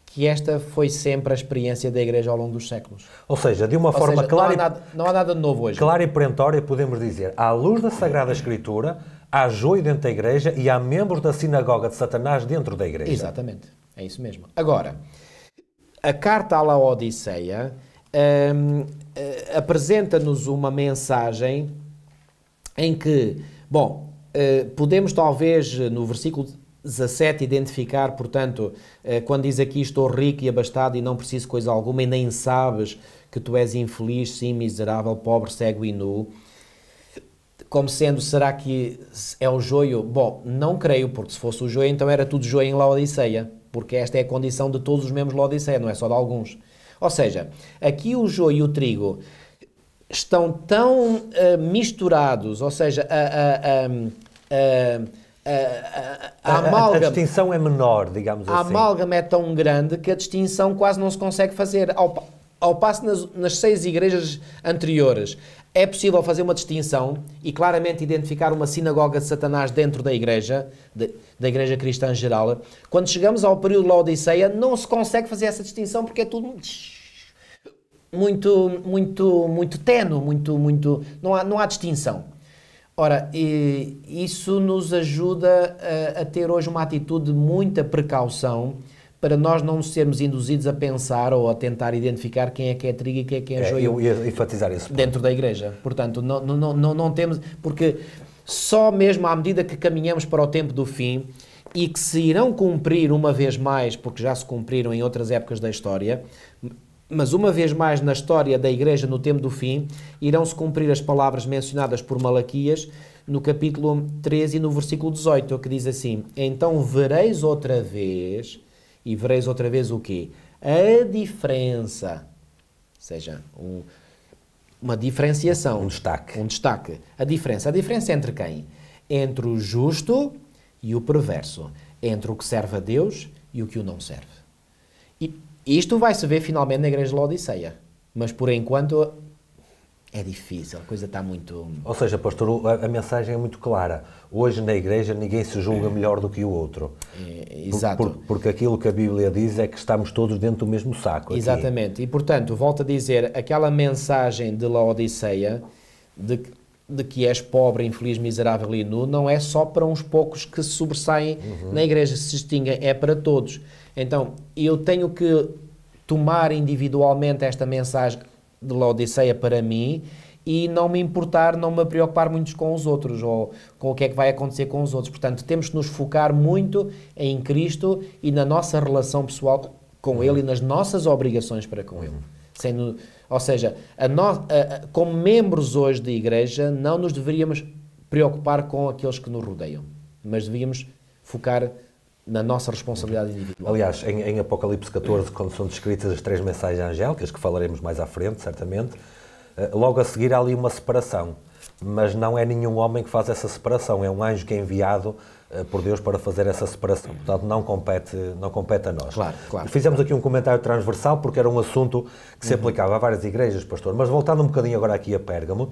que esta foi sempre a experiência da Igreja ao longo dos séculos. Ou seja, de uma Ou forma seja, clara. Não há, nada, não há nada de novo hoje. Clara e perentória, podemos dizer, à luz da Sagrada Escritura, há joio dentro da igreja e há membros da sinagoga de Satanás dentro da igreja. Exatamente, é isso mesmo. Agora, a carta à Laodiceia um, eh, apresenta-nos uma mensagem em que, bom, eh, podemos talvez no versículo 17 identificar, portanto, eh, quando diz aqui estou rico e abastado e não preciso coisa alguma e nem sabes que tu és infeliz, sim, miserável, pobre, cego e nu como sendo, será que é o joio? Bom, não creio, porque se fosse o joio, então era tudo joio em Laodiceia, porque esta é a condição de todos os membros de Laodiceia, não é só de alguns. Ou seja, aqui o joio e o trigo estão tão uh, misturados, ou seja, a, a, a, a, amálgama, a distinção é menor, digamos assim. A amálgama é tão grande que a distinção quase não se consegue fazer. Ao, ao passo nas, nas seis igrejas anteriores, é possível fazer uma distinção e claramente identificar uma sinagoga de Satanás dentro da igreja, de, da igreja cristã em geral. Quando chegamos ao período de Odisseia, não se consegue fazer essa distinção porque é tudo muito, muito, muito teno, muito, muito, não há, não há distinção. Ora, isso nos ajuda a, eh, a ter hoje uma atitude de muita precaução para nós não sermos induzidos a pensar ou a tentar identificar quem é que é trigo e quem é que é, é joio. Eu ia enfatizar isso. Dentro da igreja. Portanto, não, não, não, não temos. Porque só mesmo à medida que caminhamos para o tempo do fim e que se irão cumprir uma vez mais, porque já se cumpriram em outras épocas da história, mas uma vez mais na história da igreja no tempo do fim, irão se cumprir as palavras mencionadas por Malaquias no capítulo 13 e no versículo 18, que diz assim: Então vereis outra vez e vereis outra vez o quê? A diferença. Ou seja, um, uma diferenciação. Um destaque. Um destaque. A diferença. A diferença entre quem? Entre o justo e o perverso. Entre o que serve a Deus e o que o não serve. E isto vai se ver finalmente na igreja de Laodiceia. Mas por enquanto é difícil, a coisa está muito. Ou seja, pastor, a, a, mensagem é muito clara. Hoje na igreja ninguém se julga é. melhor do que o outro. É, exato. Por, por, porque aquilo que a Bíblia diz é que estamos todos dentro do mesmo saco. Exatamente. Aqui. E portanto, volto a dizer, aquela mensagem de Laodiceia, de, de que és pobre, infeliz, miserável e nu, não é só para uns poucos que se sobressaem uhum. na igreja, se distinguem, é para todos. Então, eu tenho que tomar individualmente esta mensagem de Laodiceia para mim e não me importar, não me preocupar muito com os outros ou com o que é que vai acontecer com os outros. Portanto, temos que nos focar muito em Cristo e na nossa relação pessoal com Ele e nas nossas obrigações para com Ele. Sendo, ou seja, a no, a, a, como membros hoje da Igreja, não nos deveríamos preocupar com aqueles que nos rodeiam, mas devíamos focar na nossa responsabilidade individual. Aliás, em, em, Apocalipse 14, quando são descritas as três mensagens angélicas, que falaremos mais à frente, certamente, eh, logo a seguir há ali uma separação. Mas não é nenhum homem que faz essa separação, é um anjo que é enviado eh, por Deus para fazer essa separação. Portanto, não compete, não compete a nós. Claro, claro. Fizemos aqui um comentário transversal porque era um assunto que se uhum. aplicava uhum. a várias igrejas, pastor. Mas voltando um bocadinho agora aqui a Pérgamo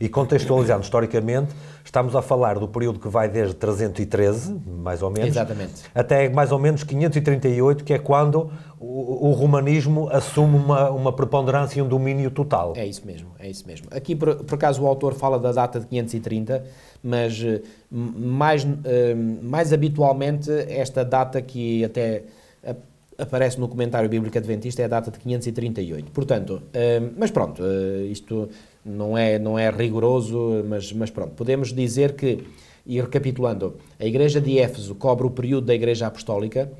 e contextualizando historicamente, estamos a falar do período que vai desde 313, mais ou menos, Exatamente. até mais ou menos 538, que é quando o, o romanismo assume uma, uma preponderância e um domínio total. É isso mesmo, é isso mesmo. Aqui, por, por acaso, o autor fala da data de 530 mas eh, mais, eh, mais habitualmente esta data que até aparece no comentário bíblico adventista é a data de 538. Portanto, eh, mas pronto, isto não é, não é rigoroso, mas, mas pronto, podemos dizer que, e recapitulando, a Igreja de Éfeso cobre o período da Igreja Apostólica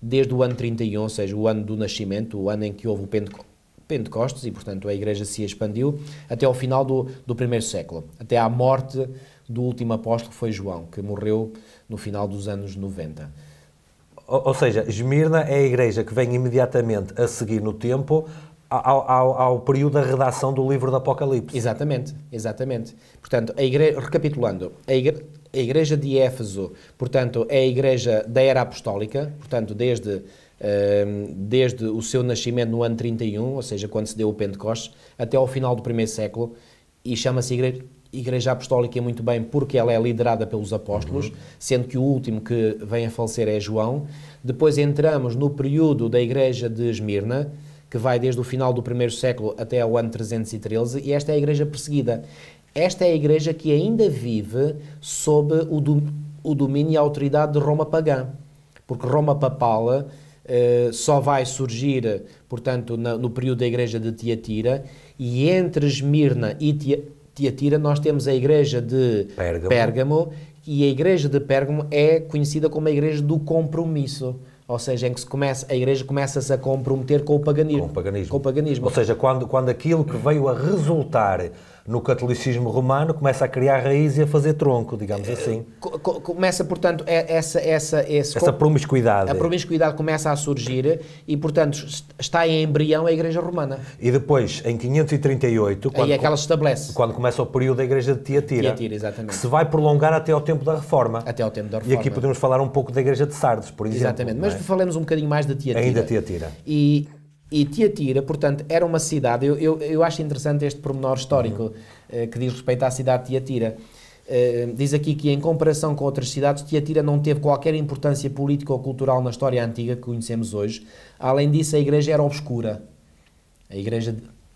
desde o ano 31, ou seja, o ano do nascimento, o ano em que houve o Pentecostes. Pentecostes e, portanto, a Igreja se expandiu até ao final do, do primeiro século, até à morte do último apóstolo foi João, que morreu no final dos anos 90. Ou, seja, Esmirna é a igreja que vem imediatamente a seguir no tempo ao, ao, ao, período da redação do livro do Apocalipse. Exatamente, exatamente. Portanto, a recapitulando, a, igre, a igreja de Éfeso, portanto, é a igreja da era apostólica, portanto, desde, um, ehm, desde o seu nascimento no ano 31, ou seja, quando se deu o Pentecostes, até ao final do primeiro século, e chama-se igreja, Igreja Apostólica é muito bem porque ela é liderada pelos apóstolos, uhum. sendo que o último que vem a falecer é João. Depois entramos no período da Igreja de Esmirna, que vai desde o final do primeiro século até ao ano 313, e esta é a Igreja perseguida. Esta é a Igreja que ainda vive sob o, do, o domínio e a autoridade de Roma pagã, porque Roma papal Uh, só vai surgir, portanto, na, no período da Igreja de Tiatira, e entre Esmirna e, Tia, Tiatira, nós temos a igreja de Pérgamo. Pérgamo. e a igreja de Pérgamo é conhecida como a igreja do compromisso. Ou seja, em que se começa, a igreja começa-se a comprometer com o paganismo. Com o paganismo. Com o paganismo. Ou seja, quando, quando aquilo que veio a resultar no catolicismo romano, começa a criar raiz e a fazer tronco, digamos eh, assim. Começa, portanto, é, essa, essa, esse, essa promiscuidade. A promiscuidade começa a surgir e, portanto, está em embrião a Igreja Romana. E depois, em 538, quando, é que ela se estabelece. quando começa o período da Igreja de Tiatira, Tiatira exatamente. que se vai prolongar até ao tempo da Reforma. Até ao tempo da Reforma. E aqui podemos falar um pouco da Igreja de Sardes, por exemplo. Exatamente, mas é? falemos um bocadinho mais da Tiatira. Ainda Tiatira. E e Tiatira, portanto, era uma cidade. Eu, eu, eu acho interessante este pormenor histórico uhum. uh, que diz respeito à cidade de Tiatira. Uh, eh, diz aqui que, em comparação com outras cidades, Tiatira não teve qualquer importância política ou cultural na história antiga que conhecemos hoje. Além disso, a igreja era obscura. A igreja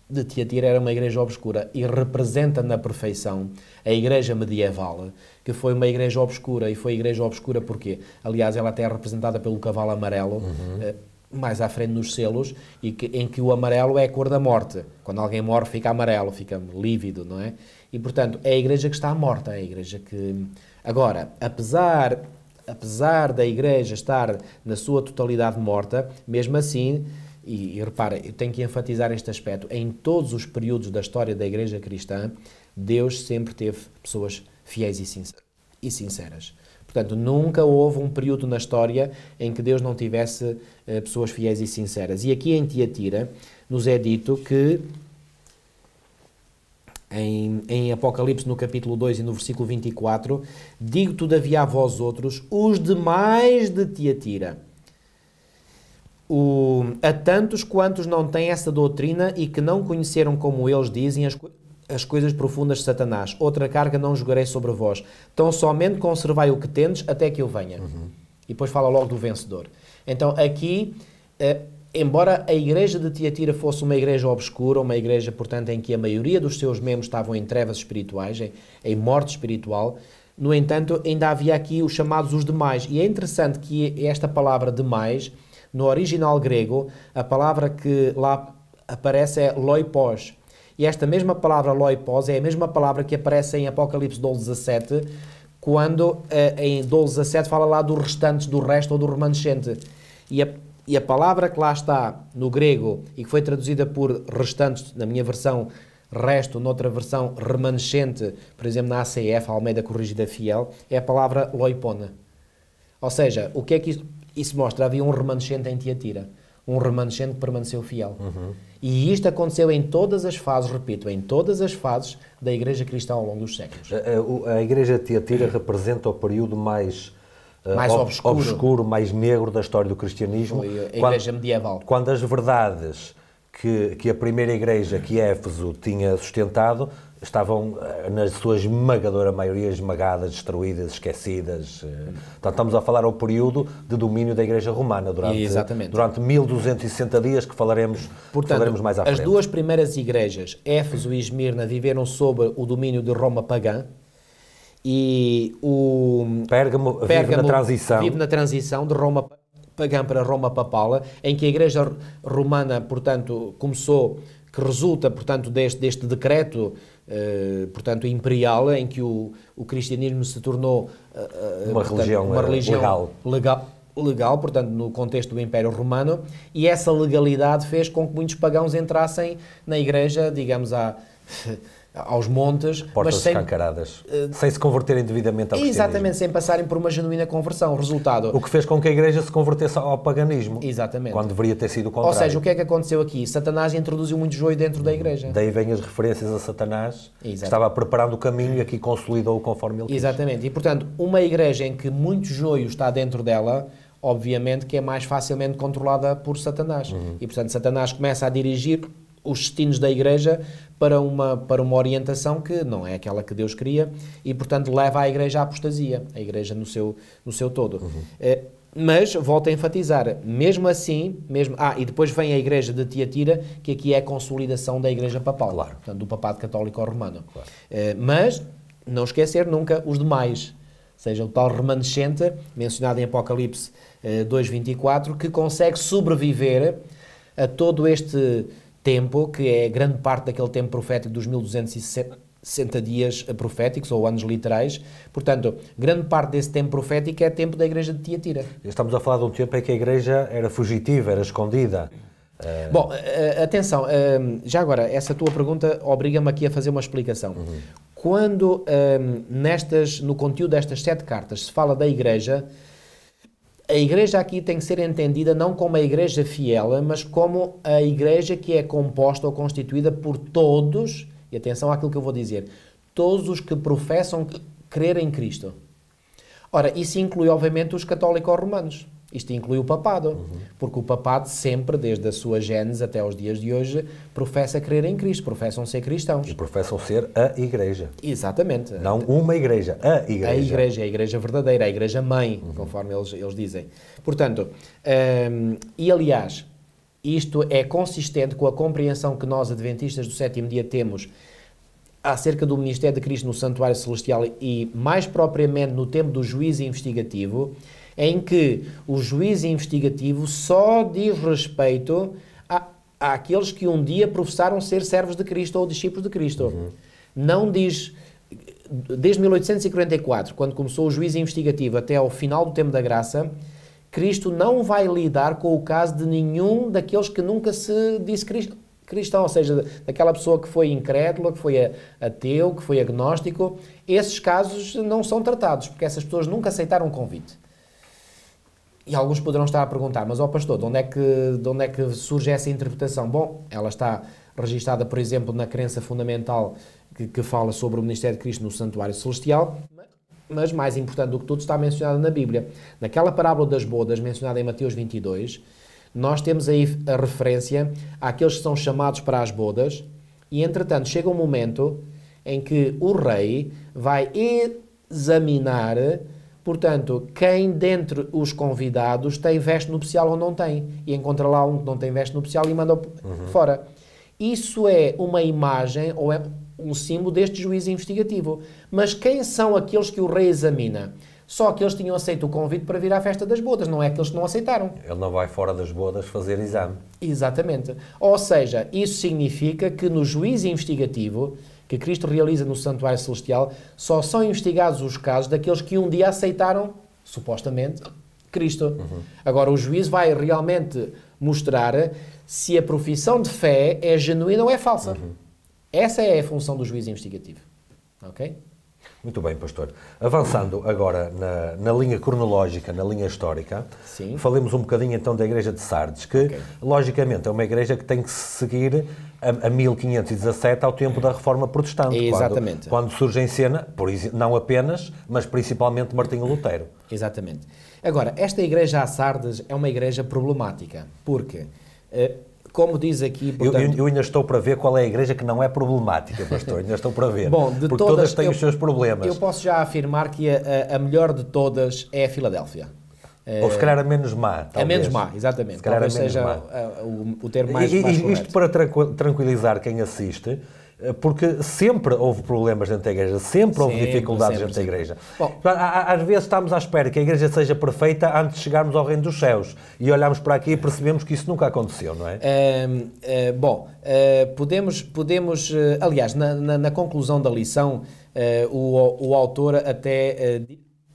de Tiatira era uma igreja obscura e representa na perfeição a igreja medieval, que foi uma igreja obscura. E foi igreja obscura porque, aliás, ela até é representada pelo cavalo amarelo. Uhum. Uh, mais à frente nos selos e que, em que o amarelo é a cor da morte. Quando alguém morre fica amarelo, fica lívido, não é? E portanto é a igreja que está morta, é a igreja que agora, apesar apesar da igreja estar na sua totalidade morta, mesmo assim e, e repara, eu tenho que enfatizar este aspecto. Em todos os períodos da história da Igreja Cristã, Deus sempre teve pessoas fiéis e sinceras. Portanto, nunca houve um período na história em que Deus não tivesse eh, pessoas fiéis e sinceras. E aqui em Tiatira nos é dito que em, em, Apocalipse, no capítulo 2 e no versículo 24, digo todavia a vós outros, os demais de Tiatira, o, a tantos quantos não têm essa doutrina e que não conheceram como eles dizem as coisas as coisas profundas de Satanás. Outra carga não jogarei sobre vós. Tão somente conservai o que tendes até que eu venha. Uhum. E depois fala logo do vencedor. Então aqui, eh, embora a igreja de Tiatira fosse uma igreja obscura, uma igreja, portanto, em que a maioria dos seus membros estavam em trevas espirituais, em, em morte espiritual, no entanto, ainda havia aqui os chamados os demais. E é interessante que esta palavra demais, no original grego, a palavra que lá aparece é loipós e esta mesma palavra loipos é a mesma palavra que aparece em Apocalipse 12, 17, quando eh, em 12, 17 fala lá dos restantes do resto ou do remanescente. E a, e a palavra que lá está no grego e que foi traduzida por restantes na minha versão, resto, noutra versão, remanescente, por exemplo, na ACF, Almeida Corrigida Fiel, é a palavra loipona. Ou seja, o que é que isso, isso mostra? Havia um remanescente em Tiatira, um remanescente que permaneceu fiel. Uhum. E isto aconteceu em todas as fases, repito, em todas as fases da Igreja Cristã ao longo dos séculos. A, a, a Igreja Teatira representa o período mais, eh, mais uh, obscuro. obscuro. mais negro da história do cristianismo. Foi a Igreja Medieval. Quando as verdades que, que a primeira Igreja, que Éfeso, tinha sustentado, estavam, eh, na sua esmagadora maioria, esmagadas, destruídas, esquecidas. então Portanto, estamos a falar ao período de domínio da Igreja Romana, durante, Exatamente. durante 1260 dias, que falaremos, Portanto, que falaremos mais à frente. As duas primeiras igrejas, Éfeso e Esmirna, viveram sob o domínio de Roma pagã, e o Pérgamo, Pérgamo, vive na transição vive na transição de Roma pagã para Roma papala, em que a Igreja romana, portanto, começou que resulta, portanto, deste, deste decreto eh, portanto, imperial, em que o, o cristianismo se tornou eh, eh, uma, portanto, religião, uma, religião, legal. legal legal, portanto, no contexto do Império Romano, e essa legalidade fez com que muitos pagãos entrassem na Igreja, digamos, a aos montes. Portas sem, escancaradas, uh, sem se converterem devidamente ao Exatamente, sem passarem por uma genuína conversão. Resultado... O que fez com que a Igreja se convertesse ao paganismo. Exatamente. Quando deveria ter sido o contrário. Ou seja, o que é que aconteceu aqui? Satanás introduziu muito joio dentro da Igreja. Daí vêm as referências a Satanás, que estava preparando o caminho e aqui consolidou-o conforme ele quis. Exatamente. E, portanto, uma Igreja em que muito joio está dentro dela obviamente que é mais facilmente controlada por Satanás. Uhum. E portanto Satanás começa a dirigir os destinos da igreja para uma, para uma orientação que não é aquela que Deus queria e, portanto, leva a Igreja à apostasia, a Igreja no seu, no seu todo. Uhum. Uh, mas, volto a enfatizar, mesmo assim, mesmo, ah, e depois vem a Igreja de Tiatira, que aqui é a consolidação da Igreja Papal, claro. portanto, do Papado Católico Romano. Claro. Uh, mas, não esquecer nunca os demais, seja o tal remanescente, mencionado em Apocalipse uh, eh, 2.24, que consegue sobreviver a todo este tempo, que é grande parte daquele tempo profético dos 1260 dias proféticos ou anos literais. Portanto, grande parte desse tempo profético é tempo da igreja de Tiatira. Estamos a falar de um tempo em que a igreja era fugitiva, era escondida. É... Bom, eh, atenção, eh, já agora, essa tua pergunta obriga-me aqui a fazer uma explicação. Uhum. Quando nestas, no conteúdo destas sete cartas se fala da igreja, a igreja aqui tem que ser entendida não como a igreja fiel, mas como a igreja que é composta ou constituída por todos, e atenção àquilo que eu vou dizer, todos os que professam crer em Cristo. Ora, isso inclui, obviamente, os católicos romanos. Isto inclui o papado, uhum. porque o papado sempre, desde a sua gênese até aos dias de hoje, professa crer em Cristo, professam ser cristãos. E professam ser a igreja. Exatamente. Não uma igreja, a igreja. A igreja, a igreja verdadeira, a igreja mãe, uhum. conforme eles, eles dizem. Portanto, um, e aliás, isto é consistente com a compreensão que nós, adventistas do sétimo dia, temos acerca do ministério de Cristo no santuário celestial e mais propriamente no tempo do juízo investigativo, em que o juiz investigativo só diz respeito a, àqueles que um dia professaram ser servos de Cristo ou discípulos de Cristo. Uhum. Não diz. Desde 1844, quando começou o juiz investigativo, até ao final do tempo da graça, Cristo não vai lidar com o caso de nenhum daqueles que nunca se disse cristão, ou seja, daquela pessoa que foi incrédula, que foi ateu, que foi agnóstico, esses casos não são tratados, porque essas pessoas nunca aceitaram o convite. E alguns poderão estar a perguntar, mas ó oh pastor, de onde, é que, de onde é que surge essa interpretação? Bom, ela está registada, por exemplo, na crença fundamental que, que fala sobre o ministério de Cristo no santuário celestial, mas mais importante do que tudo está mencionada na Bíblia. Naquela parábola das bodas mencionada em Mateus 22, nós temos aí a referência àqueles que são chamados para as bodas e, entretanto, chega um momento em que o rei vai examinar Portanto, quem dentre os convidados tem veste nupcial ou não tem, e encontra lá um que não tem veste nupcial e manda uhum. fora. Isso é uma imagem ou é um símbolo deste juízo investigativo. Mas quem são aqueles que o reexamina? Só que eles tinham aceito o convite para vir à festa das bodas, não é aqueles que não aceitaram. Ele não vai fora das bodas fazer exame. Exatamente. Ou seja, isso significa que no juízo investigativo que Cristo realiza no Santuário Celestial, só são investigados os casos daqueles que um dia aceitaram, supostamente, Cristo. Uhum. Agora, o juiz vai realmente mostrar se a profissão de fé é genuína ou é falsa. Uhum. Essa é a função do juiz investigativo. Ok? Muito bem, pastor. Avançando agora na, na, linha cronológica, na linha histórica, Sim. falemos um bocadinho então da Igreja de Sardes, que okay. logicamente é uma igreja que tem que seguir a, a 1517, ao tempo da Reforma Protestante. Exatamente. Quando, quando surge em cena, por, não apenas, mas principalmente Martinho Lutero. Exatamente. Agora, esta igreja a Sardes é uma igreja problemática, porque eh, como diz aqui. Portanto... Eu, eu, ainda estou para ver qual é a igreja que não é problemática, pastor. Ainda estou para ver. Bom, de porque todas, todas têm eu, os seus problemas. Eu posso já afirmar que a, a melhor de todas é a Filadélfia. É- Ou se calhar a menos má. É talvez. A menos má, exatamente. Se calhar talvez seja má. A, o, o termo mais, e, mais Isto para tranquilizar quem assiste, eh, porque sempre houve problemas dentro da igreja, sempre houve sempre, dificuldades sempre, dentro da igreja. Bom, às vezes estamos à espera que a igreja seja perfeita antes de chegarmos ao reino dos céus e olhamos para aqui e percebemos que isso nunca aconteceu, não é? é, é bom, é, podemos, podemos, aliás, na, na, na, conclusão da lição, o, o autor até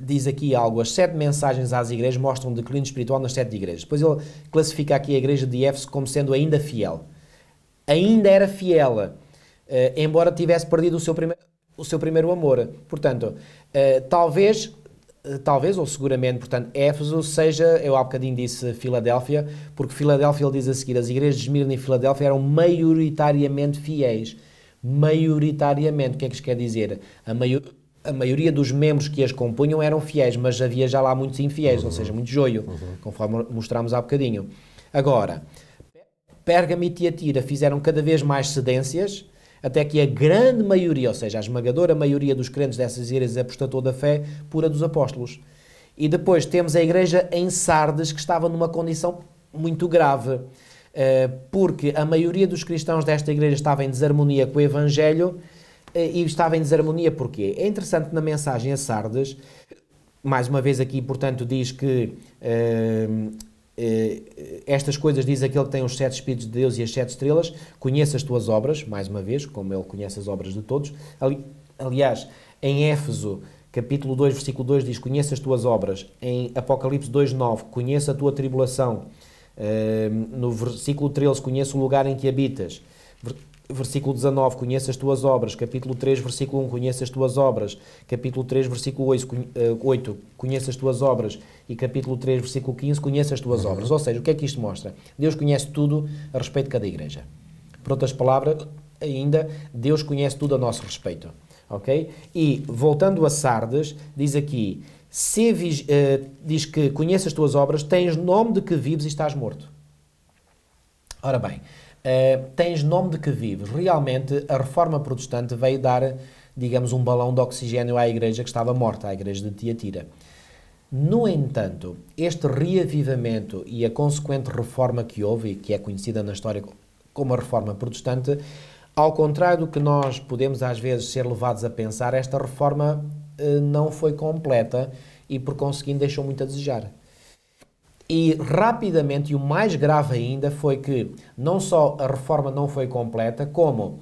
diz aqui algo, as sete mensagens às igrejas mostram um declínio espiritual nas sete igrejas. Depois ele classifica aqui a igreja de Éfeso como sendo ainda fiel. Ainda era fiel, eh, embora tivesse perdido o seu, prime o seu primeiro amor. Portanto, eh, talvez, eh, talvez ou seguramente, portanto, Éfeso seja, eu há bocadinho disse Filadélfia, porque Filadélfia, ele diz a seguir, as igrejas de Esmirna e Filadélfia eram maioritariamente fiéis. Maioritariamente, o que é que isto quer dizer? A maioria a maioria dos membros que as compunham eram fiéis, mas havia já lá muitos infiéis, uhum. ou seja, muito joio, uhum. conforme mostramos há bocadinho. Agora, Pérgamo e Tiatira fizeram cada vez mais cedências, até que a grande maioria, ou seja, a esmagadora maioria dos crentes dessas igrejas apostatou da fé pura dos apóstolos. E depois temos a igreja em Sardes, que estava numa condição muito grave, eh, porque a maioria dos cristãos desta igreja estava em desarmonia com o Evangelho eh, e estava em desarmonia. Porquê? É interessante na mensagem a Sardes, mais uma vez aqui, portanto, diz que uh, uh, estas coisas diz aquele que tem os sete Espíritos de Deus e as sete estrelas, conheça as tuas obras, mais uma vez, como ele conhece as obras de todos. Ali, aliás, em Éfeso, capítulo 2, versículo 2, diz, conheça as tuas obras. Em Apocalipse 2, 9, conheça a tua tribulação. Uh, no versículo 13, conheça o lugar em que habitas versículo 19, conheça as tuas obras. Capítulo 3, versículo 1, conheça as tuas obras. Capítulo 3, versículo 8, eh, conheça as tuas obras. E capítulo 3, versículo 15, conheça as tuas uhum. obras. Ou seja, o que é que isto mostra? Deus conhece tudo a respeito de cada igreja. Por outras palavras, ainda, Deus conhece tudo a nosso respeito. Ok? E, voltando a Sardes, diz aqui, se, uh, diz que conheça as tuas obras, tens nome de que vives e estás morto. Ora bem, eh, tens nome de que vives. Realmente, a reforma protestante veio dar, digamos, um balão de oxigênio à igreja que estava morta, à igreja de Tiatira. No entanto, este reavivamento e a consequente reforma que houve, e que é conhecida na história como a reforma protestante, ao contrário do que nós podemos às vezes ser levados a pensar, esta reforma eh, não foi completa e, por conseguinte, deixou muito a desejar. E rapidamente, e o mais grave ainda, foi que não só a reforma não foi completa, como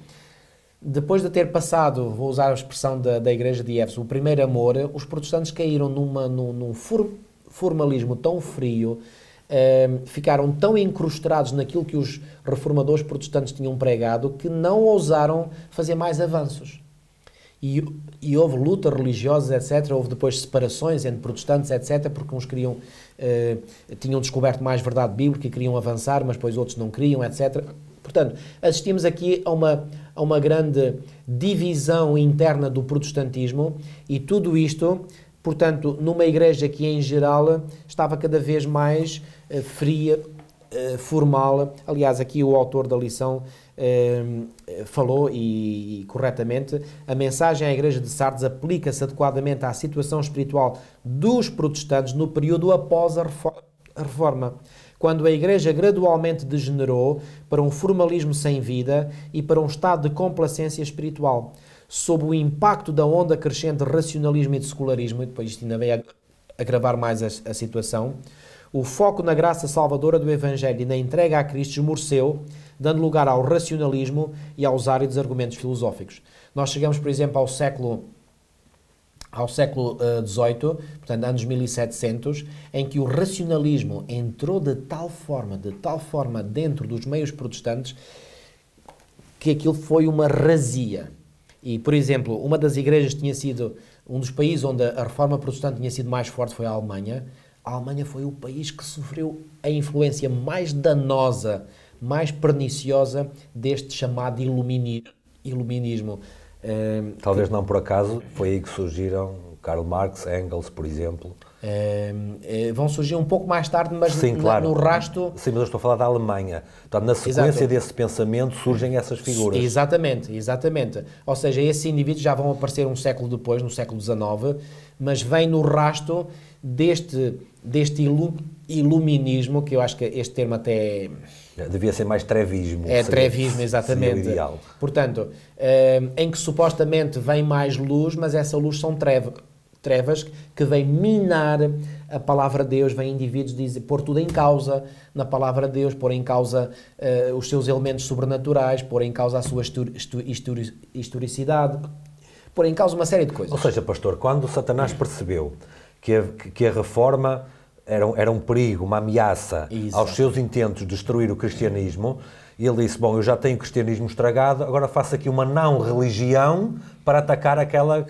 depois de ter passado, vou usar a expressão da, da Igreja de Éfeso, o primeiro amor, os protestantes caíram numa, num, num formalismo tão frio, eh, ficaram tão incrustados naquilo que os reformadores protestantes tinham pregado, que não ousaram fazer mais avanços. E, e, houve lutas religiosas, etc. Houve depois separações entre protestantes, etc., porque uns queriam, eh, tinham descoberto mais verdade bíblica e queriam avançar, mas depois outros não queriam, etc. Portanto, assistimos aqui a uma, a uma grande divisão interna do protestantismo e tudo isto, portanto, numa igreja que em geral estava cada vez mais eh, fria, eh, formal. Aliás, aqui o autor da lição eh, falou e, e, corretamente, a mensagem à Igreja de Sardes aplica-se adequadamente à situação espiritual dos protestantes no período após a reforma, quando a Igreja gradualmente degenerou para um formalismo sem vida e para um estado de complacência espiritual, sob o impacto da onda crescente de racionalismo e de secularismo, e depois isto ainda veio agravar mais a, a situação. O foco na graça salvadora do Evangelho e na entrega a Cristo esmoreceu dando lugar ao racionalismo e aos áridos argumentos filosóficos. Nós chegamos, por exemplo, ao século ao século XVIII, eh, portanto, anos 1700, em que o racionalismo entrou de tal forma, de tal forma dentro dos meios protestantes, que aquilo foi uma razia. E, por exemplo, uma das igrejas tinha sido, um dos países onde a reforma protestante tinha sido mais forte foi a Alemanha. A Alemanha foi o país que sofreu a influência mais danosa mais perniciosa deste chamado ilumini, iluminismo. Ehm, Talvez que, não por acaso, foi aí que surgiram Karl Marx, Engels, por exemplo. Ehm, eh, vão surgir um pouco mais tarde, mas Sim, no, claro. no rasto. Sim, mas eu estou a falar da Alemanha. Portanto, na sequência Exato. desse pensamento surgem essas figuras. Exatamente, exatamente. Ou seja, esses indivíduos já vão aparecer um século depois, no século XIX, mas vem no rasto deste, deste ilu iluminismo, que eu acho que este termo até é Devia ser mais trevismo. É trevismo, exatamente. Ideal. Portanto, ehm, em que supostamente vem mais luz, mas essa luz são trevas, trevas que vêm minar a palavra de Deus, vêm indivíduos dizer, pôr tudo em causa na palavra de Deus, pôr em causa uh, os seus elementos sobrenaturais, pôr em causa a sua historicidade, histori pôr em causa uma série de coisas. Ou seja, pastor, quando Satanás percebeu que a, que a reforma era, era um perigo, uma ameaça aos seus intentos de destruir o cristianismo. E ele disse: Bom, eu já tenho o cristianismo estragado, agora faço aqui uma não-religião para atacar aquela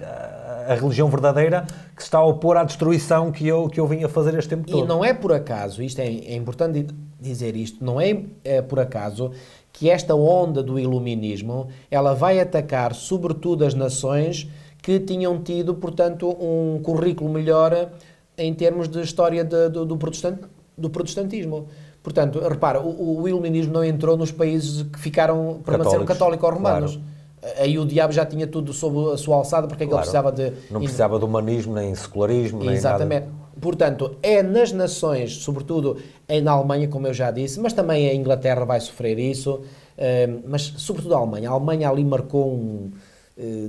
a religião verdadeira que se está a opor à destruição que eu, que eu vim a fazer este tempo todo. E não é por acaso, isto é, é importante dizer isto, não é, é por acaso que esta onda do iluminismo ela vai atacar sobretudo as nações que tinham tido, portanto, um currículo melhor em termos de história de, do, do, protestant, do protestantismo. Portanto, repara, o, o, iluminismo não entrou nos países que ficaram, permaneceram católicos ou romanos. Claro. Aí o diabo já tinha tudo sob a sua alçada, porque é que claro. ele precisava de. Não precisava de humanismo, nem secularismo, nem Exatamente. Nada. Portanto, é nas nações, sobretudo na Alemanha, como eu já disse, mas também a Inglaterra vai sofrer isso, eh, mas sobretudo a Alemanha. A Alemanha ali marcou um. Eh,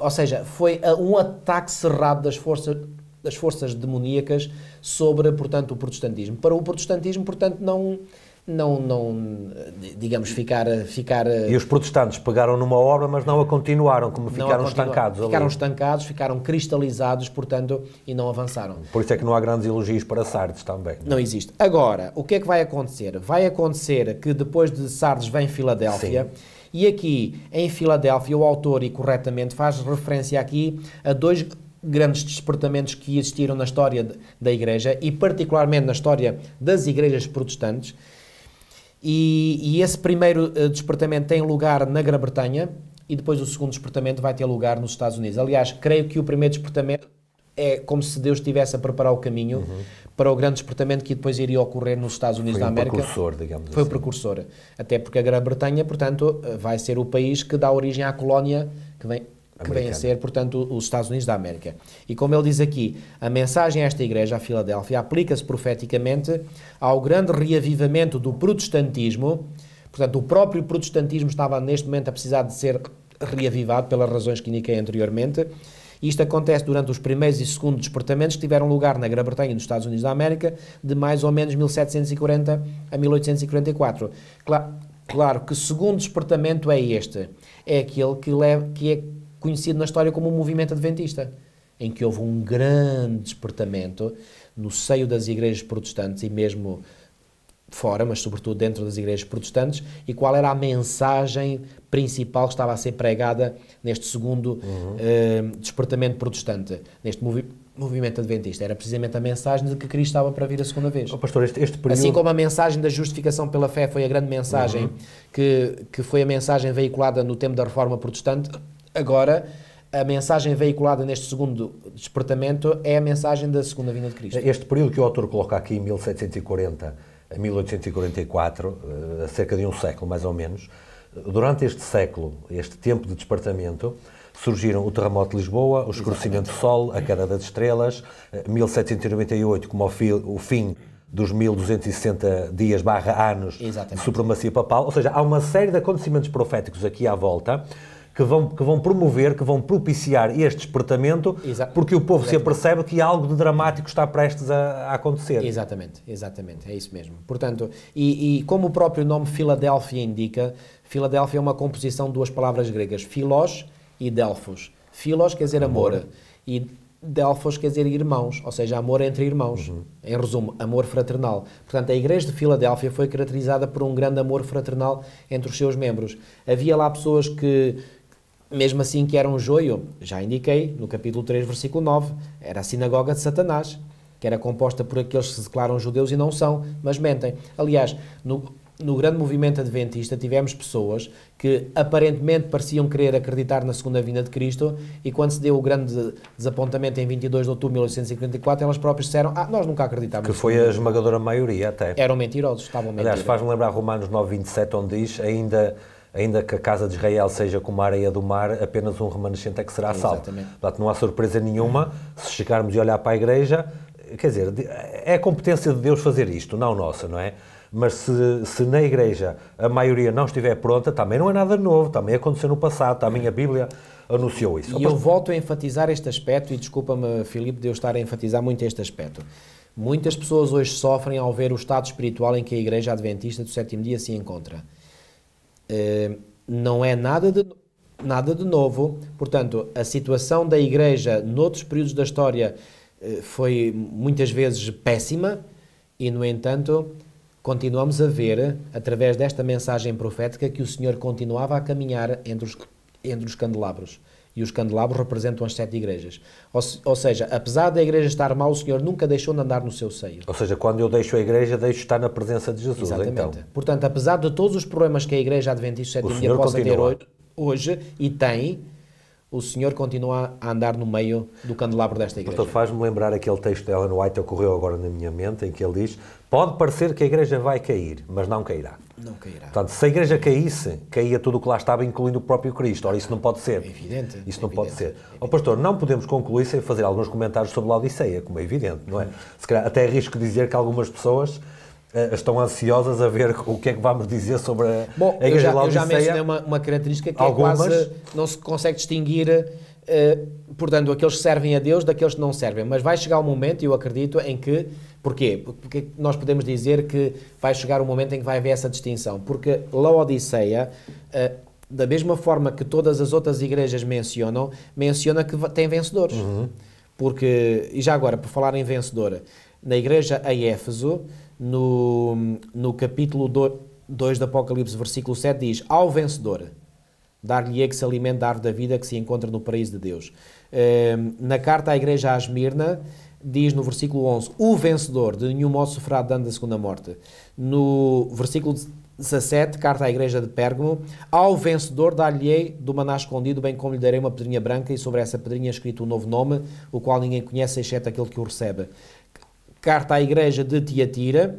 ou seja, foi um ataque cerrado das forças das forças demoníacas sobre, portanto, o protestantismo. Para o protestantismo, portanto, não não, não digamos, ficar, ficar... Eh, e os protestantes pegaram numa obra, mas não a continuaram, como ficaram estancados Ficaram estancados, ficaram cristalizados, portanto, e não avançaram. Por isso é que não há grandes elogios para Sardes também. Não, não existe. Agora, o que é que vai acontecer? Vai acontecer que depois de Sardes vem Filadélfia... Sim. E aqui, em Filadélfia, o autor, e corretamente, faz referência aqui a dois grandes despertamentos que existiram na história da Igreja e, particularmente, na história das igrejas protestantes. E, e esse primeiro eh, despertamento tem lugar na Grã-Bretanha e depois o segundo despertamento vai ter lugar nos Estados Unidos. Aliás, creio que o primeiro despertamento é como se Deus estivesse a preparar o caminho uhum. para o grande despertamento que depois iria ocorrer nos Estados Unidos Foi da América. Foi o precursor, digamos Foi assim. Foi precursor. Até porque a Grã-Bretanha, portanto, eh, vai ser o país que dá origem à colónia que vem que vem a ser, portanto, os Estados Unidos da América. E como ele diz aqui, a mensagem a esta igreja, a Filadélfia, aplica-se profeticamente ao grande reavivamento do protestantismo. Portanto, o próprio protestantismo estava neste momento a precisar de ser reavivado pelas razões que indiquei anteriormente. Isto acontece durante os primeiros e segundos despertamentos que tiveram lugar na Grã-Bretanha e nos Estados Unidos da América de mais ou menos 1740 a 1844. Claro, claro que segundo despertamento é este, é aquele que, leva, que é conhecido na história como o movimento adventista, em que houve um grande despertamento no seio das igrejas protestantes e mesmo fora, mas sobretudo dentro das igrejas protestantes, e qual era a mensagem principal que estava a ser pregada neste segundo uhum. Eh, despertamento protestante, neste movimento adventista. Era precisamente a mensagem de que Cristo estava para vir a segunda vez. Oh, pastor, este, este período... Assim como a mensagem da justificação pela fé foi a grande mensagem, uhum. que, que foi a mensagem veiculada no tempo da reforma protestante, Agora, a mensagem veiculada neste segundo despertamento é a mensagem da segunda vinda de Cristo. Este período que o autor coloca aqui, 1740 a 1844, cerca de um século mais ou menos, durante este século, este tempo de despertamento, surgiram o terremoto de Lisboa, o escurecimento do Sol, a queda das estrelas, 1798 eh, como o fim dos 1260 dias barra anos Exatamente. de supremacia papal, ou seja, há uma série de acontecimentos proféticos aqui à volta que vão, que vão promover, que vão propiciar este despertamento, porque o povo exatamente. se apercebe que algo de dramático está prestes a, a acontecer. Exatamente, exatamente, é isso mesmo. Portanto, e, e como o próprio nome Filadélfia indica, Filadélfia é uma composição de duas palavras gregas, filos e delfos. Filos quer dizer amor, amor. e Delfos quer dizer irmãos, ou seja, amor entre irmãos. Uhum. Em resumo, amor fraternal. Portanto, a Igreja de Filadélfia foi caracterizada por um grande amor fraternal entre os seus membros. Havia lá pessoas que, mesmo assim que era um joio, já indiquei, no capítulo 3, versículo 9, era a sinagoga de Satanás, que era composta por aqueles que se declaram judeus e não são, mas mentem. Aliás, no, no grande movimento adventista tivemos pessoas que aparentemente pareciam querer acreditar na segunda vinda de Cristo e quando se deu o grande desapontamento em 22 de outubro de 1854, elas próprias disseram, ah, nós nunca acreditávamos Que foi a esmagadora maioria até. Eram mentirosos, estavam mentirosos. Aliás, faz-me lembrar Romanos 9, 27, onde diz, ainda ainda que a casa de Israel seja como a areia do mar, apenas um remanescente é que será salvo. Portanto, não há surpresa nenhuma se chegarmos e olhar para a igreja, quer dizer, é competência de Deus fazer isto, não nossa, não é? Mas se, se na igreja a maioria não estiver pronta, também não é nada novo, também aconteceu no passado, também a Bíblia anunciou isso. E Opa. eu volto a enfatizar este aspecto, e desculpa-me, Filipe, de eu estar a enfatizar muito este aspecto. Muitas pessoas hoje sofrem ao ver o estado espiritual em que a Igreja Adventista do Sétimo Dia se encontra. É, não é nada de, nada de novo. Portanto, a situação da Igreja noutros períodos da história é, foi muitas vezes péssima e, no entanto, continuamos a ver, através desta mensagem profética, que o Senhor continuava a caminhar entre os, entre os candelabros e os candelabros representam as sete igrejas. Ou, ou, seja, apesar da igreja estar mal, o Senhor nunca deixou de andar no seu seio. Ou seja, quando eu deixo a igreja, deixo estar na presença de Jesus. Então. Exatamente. Então. Portanto, apesar de todos os problemas que a igreja adventista sétimo dia possa continua. ter hoje, e tem, o Senhor continua a andar no meio do candelabro desta igreja. Portanto, faz-me lembrar aquele texto dela no White, ocorreu agora na minha mente, em que ele diz: Pode parecer que a igreja vai cair, mas não cairá. Não cairá. Portanto, se a Igreja caísse, caía tudo o que lá estava, incluindo o próprio Cristo. Ora, isso não pode ser. É evidente. Isso é não evidente, pode ser. É oh, pastor, não podemos concluir sem fazer alguns comentários sobre Laodiceia, como é evidente, não é? Se calhar, até arrisco é dizer que algumas pessoas uh, estão ansiosas a ver o que é que vamos dizer sobre a, Bom, a Igreja eu já, Laodiceia. Eu já mencionei uma, uma característica que algumas, é quase... Não se consegue distinguir... Uh, portanto, aqueles que servem a Deus daqueles que não servem. Mas vai chegar um momento, eu acredito, em que Porquê? Porque nós podemos dizer que vai chegar um momento em que vai haver essa distinção. Porque Laodiceia, eh, da mesma forma que todas as outras igrejas mencionam, menciona que tem vencedores. Uhum. Porque, e já agora, por falar em vencedora, na igreja a Éfeso, no, no capítulo 2 do Apocalipse, versículo 7, diz: Ao vencedor, dar-lhe-ei que se alimente da árvore da vida que se encontra no paraíso de Deus. Ehm, na carta à igreja a Esmirna, diz no versículo 11: O vencedor de nenhum modo sofrerá dano da segunda morte. No versículo 17, carta à igreja de Pérgamo: Ao vencedor dar-lhe-ei do maná escondido, bem como lhe darei uma pedrinha branca, e sobre essa pedrinha é escrito um novo nome, o qual ninguém conhece, exceto aquele que o recebe. Carta à igreja de Tiatira.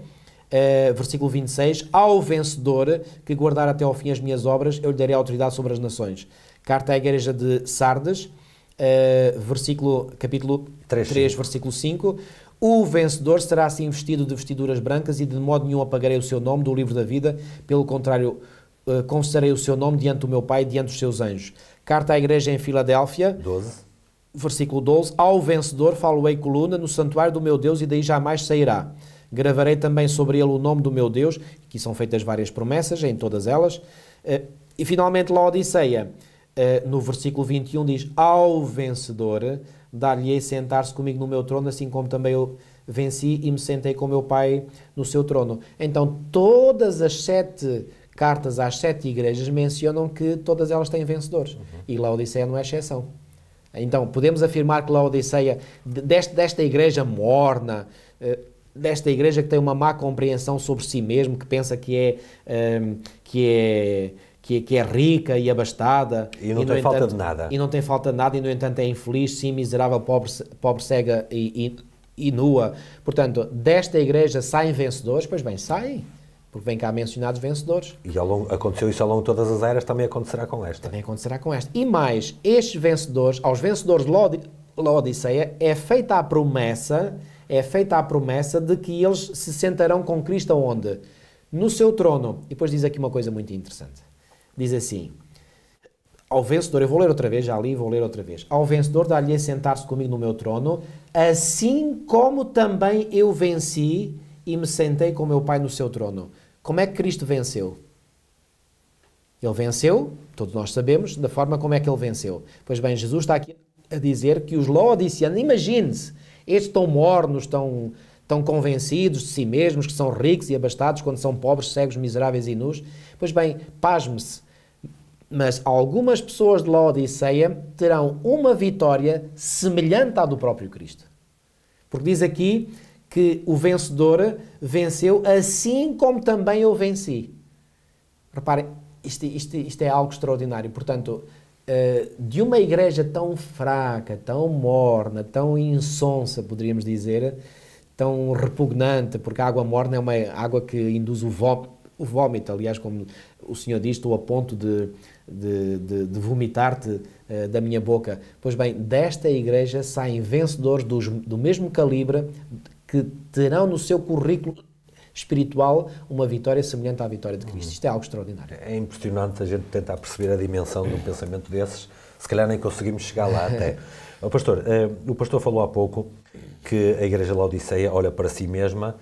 Uh, versículo 26, ao vencedor que guardar até ao fim as minhas obras, eu lhe darei autoridade sobre as nações. Carta à igreja de Sardes, eh, versículo, capítulo 3, 3 versículo 5. O vencedor será assim vestido de vestiduras brancas e de modo nenhum apagarei o seu nome do livro da vida, pelo contrário, eh, confessarei o seu nome diante do meu Pai e diante dos seus anjos. Carta à igreja em Filadélfia. 12. Versículo 12: Ao vencedor faloei coluna no santuário do meu Deus e daí jamais sairá. Gravarei também sobre ele o nome do meu Deus, que são feitas várias promessas em todas elas. Eh, e finalmente, Laodiceia. Odisseia eh, no versículo 21 diz: Ao vencedor dar-lhe-ei sentar-se comigo no meu trono, assim como também eu venci e me sentei com meu Pai no seu trono. Então, todas as sete cartas às sete igrejas mencionam que todas elas têm vencedores. Uhum. E Laodiceia não é exceção. Então, podemos afirmar que Laodiceia, desta desta igreja morna, eh, desta igreja que tem uma má compreensão sobre si mesmo, que pensa que é. Um, ehm, que é que, que, é rica e abastada. E não e, tem falta de nada. E não tem falta de nada, e no entanto é infeliz, sim, miserável, pobre, pobre cega e, e, e nua. Portanto, desta igreja saem vencedores? Pois bem, saem. Porque vem cá mencionados vencedores. E longo, aconteceu isso ao longo de todas as eras, também acontecerá com esta. Também acontecerá com esta. E mais, estes vencedores, aos vencedores de Laodiceia, é feita a promessa, é feita a promessa de que eles se sentarão com Cristo onde? No seu trono. E depois diz aqui uma coisa muito interessante diz assim: Ao vencedor, eu vou ler outra vez, já li, vou ler outra vez. Ao vencedor, dá lhe sentar-se comigo no meu trono, assim como também eu venci e me sentei com meu Pai no seu trono. Como é que Cristo venceu? Ele venceu, todos nós sabemos, da forma como é que ele venceu. Pois bem, Jesus está aqui a dizer que os Laodiceanos, imagine-se, estes tão mornos, tão, tão convencidos de si mesmos, que são ricos e abastados, quando são pobres, cegos, miseráveis e nus. Pois bem, pasme-se, mas algumas pessoas de Laodiceia terão uma vitória semelhante à do próprio Cristo. Porque diz aqui que o vencedor venceu assim como também eu venci. Reparem, isto, isto, isto é algo extraordinário. Portanto, eh, de uma igreja tão fraca, tão morna, tão insonsa, poderíamos dizer, tão repugnante, porque a água morna é uma água que induz o vómito, o vómito aliás, como o senhor diz, estou a ponto de, de, de, de vomitar-te uh, da minha boca. Pois bem, desta igreja saem vencedores dos, do mesmo calibre que terão no seu currículo espiritual uma vitória semelhante à vitória de Cristo. Uhum. Isto é algo extraordinário. É impressionante a gente tentar perceber a dimensão de um pensamento desses. Se calhar nem conseguimos chegar lá até. o pastor, uh, o pastor falou há pouco que a igreja Laodiceia olha para si mesma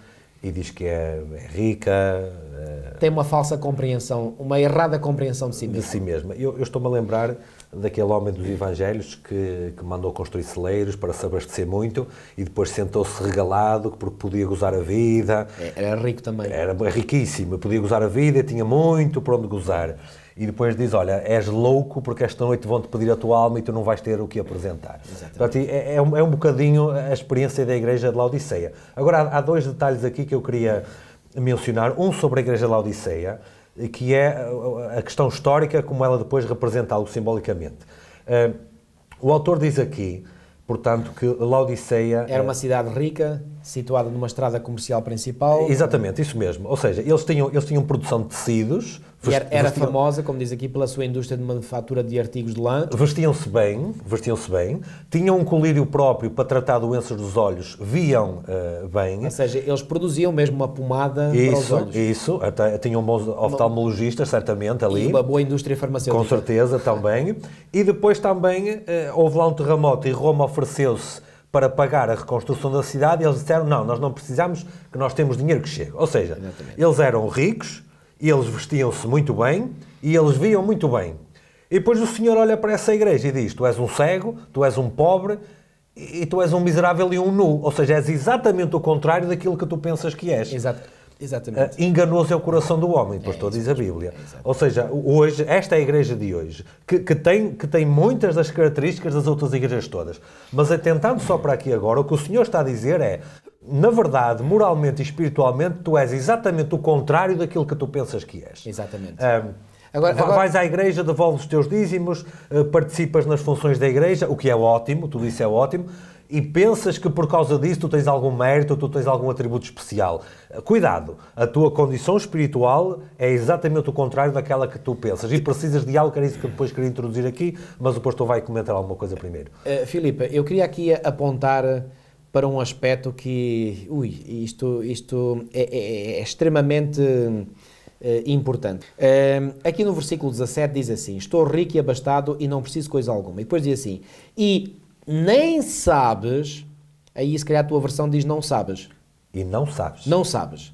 e diz que é, é rica. Eh, Tem uma falsa compreensão, uma errada compreensão de si mesma. De si mesma. Eu, eu estou-me a lembrar daquele homem dos Evangelhos que, que mandou construir celeiros para se abastecer muito e depois sentou-se regalado porque podia gozar a vida. É, era rico também. Era riquíssimo, podia gozar a vida, tinha muito para onde gozar e depois diz: Olha, és louco porque esta noite vão-te pedir a tua alma e tu não vais ter o que apresentar. Portanto, é, é, um, é, um, bocadinho a experiência da Igreja de Laodiceia. Agora, há, há, dois detalhes aqui que eu queria mencionar: um sobre a Igreja de Laodiceia, que é a questão histórica, como ela depois representa algo simbolicamente. Uh, o autor diz aqui, portanto, que Laodiceia. Era uma eh, cidade rica situada numa estrada comercial principal. Exatamente, isso mesmo. Ou seja, eles tinham, eles tinham produção de tecidos. Vestiam, era, famosa, como diz aqui, pela sua indústria de manufatura de artigos de lã. Vestiam-se bem, vestiam-se bem, tinham um colírio próprio para tratar doenças dos olhos, viam uh, bem. Ou seja, eles produziam mesmo uma pomada isso, para os olhos. Isso, até, tinham bons oftalmologistas, certamente, ali. E uma boa indústria farmacêutica. Com certeza, também. e depois também uh, houve lá um terremoto e Roma ofereceu-se para pagar a reconstrução da cidade, eles disseram: não, nós não precisamos, que nós temos dinheiro que chega. Ou seja, Exatamente. eles eram ricos, eles vestiam-se muito bem e eles viam muito bem. E depois o Senhor olha para essa igreja e diz: Tu és um cego, tu és um pobre e tu és um miserável e um nu. Ou seja, és exatamente o contrário daquilo que tu pensas que és. Exato. Exatamente. Uh, ah, se é o coração do homem, pois é, diz a Bíblia. É, Ou seja, hoje, esta é a igreja de hoje, que, que, tem, que tem muitas das características das outras igrejas todas. Mas atentando só para aqui agora, o que o Senhor está a dizer é: na verdade, moralmente e espiritualmente, tu és exatamente o contrário daquilo que tu pensas que és. Exatamente. Um, ah, Agora, agora... Vais à igreja, devolves os teus dízimos, ah, participas nas funções da igreja, o que é ótimo, tudo isso é ótimo, e pensas que por causa disso tu tens algum mérito, ou tu tens algum atributo especial. Cuidado, a tua condição espiritual é exatamente o contrário daquela que tu pensas e precisas de algo, que era isso que depois queria introduzir aqui, mas o pastor vai comentar alguma coisa primeiro. Uh, Filipe, eu queria aqui apontar para um aspecto que, ui, isto, isto é, é, é, é extremamente eh, importante. Eh, aqui no versículo 17 diz assim: Estou rico e abastado e não preciso coisa alguma. E depois diz assim: E nem sabes, aí se calhar a tua versão diz não sabes. E não sabes. Não sabes.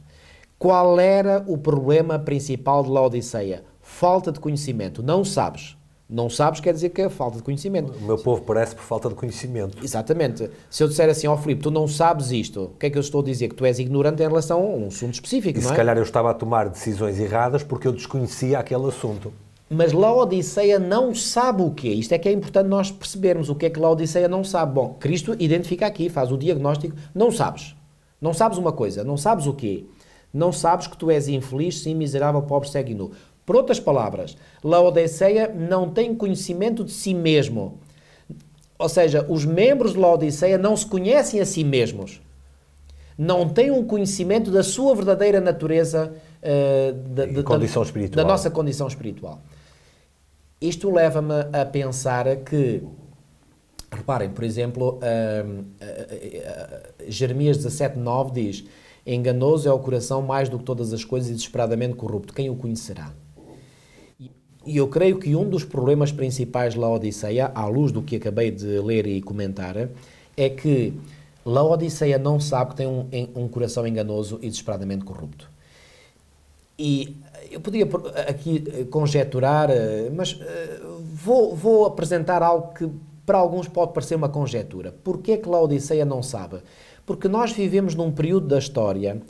Qual era o problema principal de Laodiceia? Falta de conhecimento. Não sabes. Não sabes quer dizer que é falta de conhecimento. O meu povo parece por falta de conhecimento. Exatamente. Se eu disser assim, ó oh, Filipe, tu não sabes isto, o que é que eu estou a dizer? Que tu és ignorante em relação a um assunto específico, e não é? se calhar eu estava a tomar decisões erradas porque eu desconhecia aquele assunto. Mas Laodiceia não sabe o que Isto é que é importante nós percebermos o que é que Laodiceia não sabe. Bom, Cristo identifica aqui, faz o diagnóstico. Não sabes. Não sabes uma coisa. Não sabes o quê? Não sabes que tu és infeliz, sim, miserável, pobre, cego e nu. Por outras palavras, Laodiceia não tem conhecimento de si mesmo. Ou seja, os membros de Laodiceia não se conhecem a si mesmos. Não têm um conhecimento da sua verdadeira natureza, uh, da, da, da nossa condição espiritual. Isto leva-me a pensar que, reparem, por exemplo, uh, uh, uh, Jeremias 17,9 diz: Enganoso é o coração mais do que todas as coisas e desesperadamente corrupto. Quem o conhecerá? E eu creio que um dos problemas principais de Laodiceia, à luz do que acabei de ler e comentar, é que Laodiceia não sabe que tem um, um coração enganoso e desesperadamente corrupto. E eu podia aqui eh, conjeturar, eh, mas eh, vou, vou apresentar algo que para alguns pode parecer uma conjetura. Porquê é que Laodiceia não sabe? Porque nós vivemos num período da história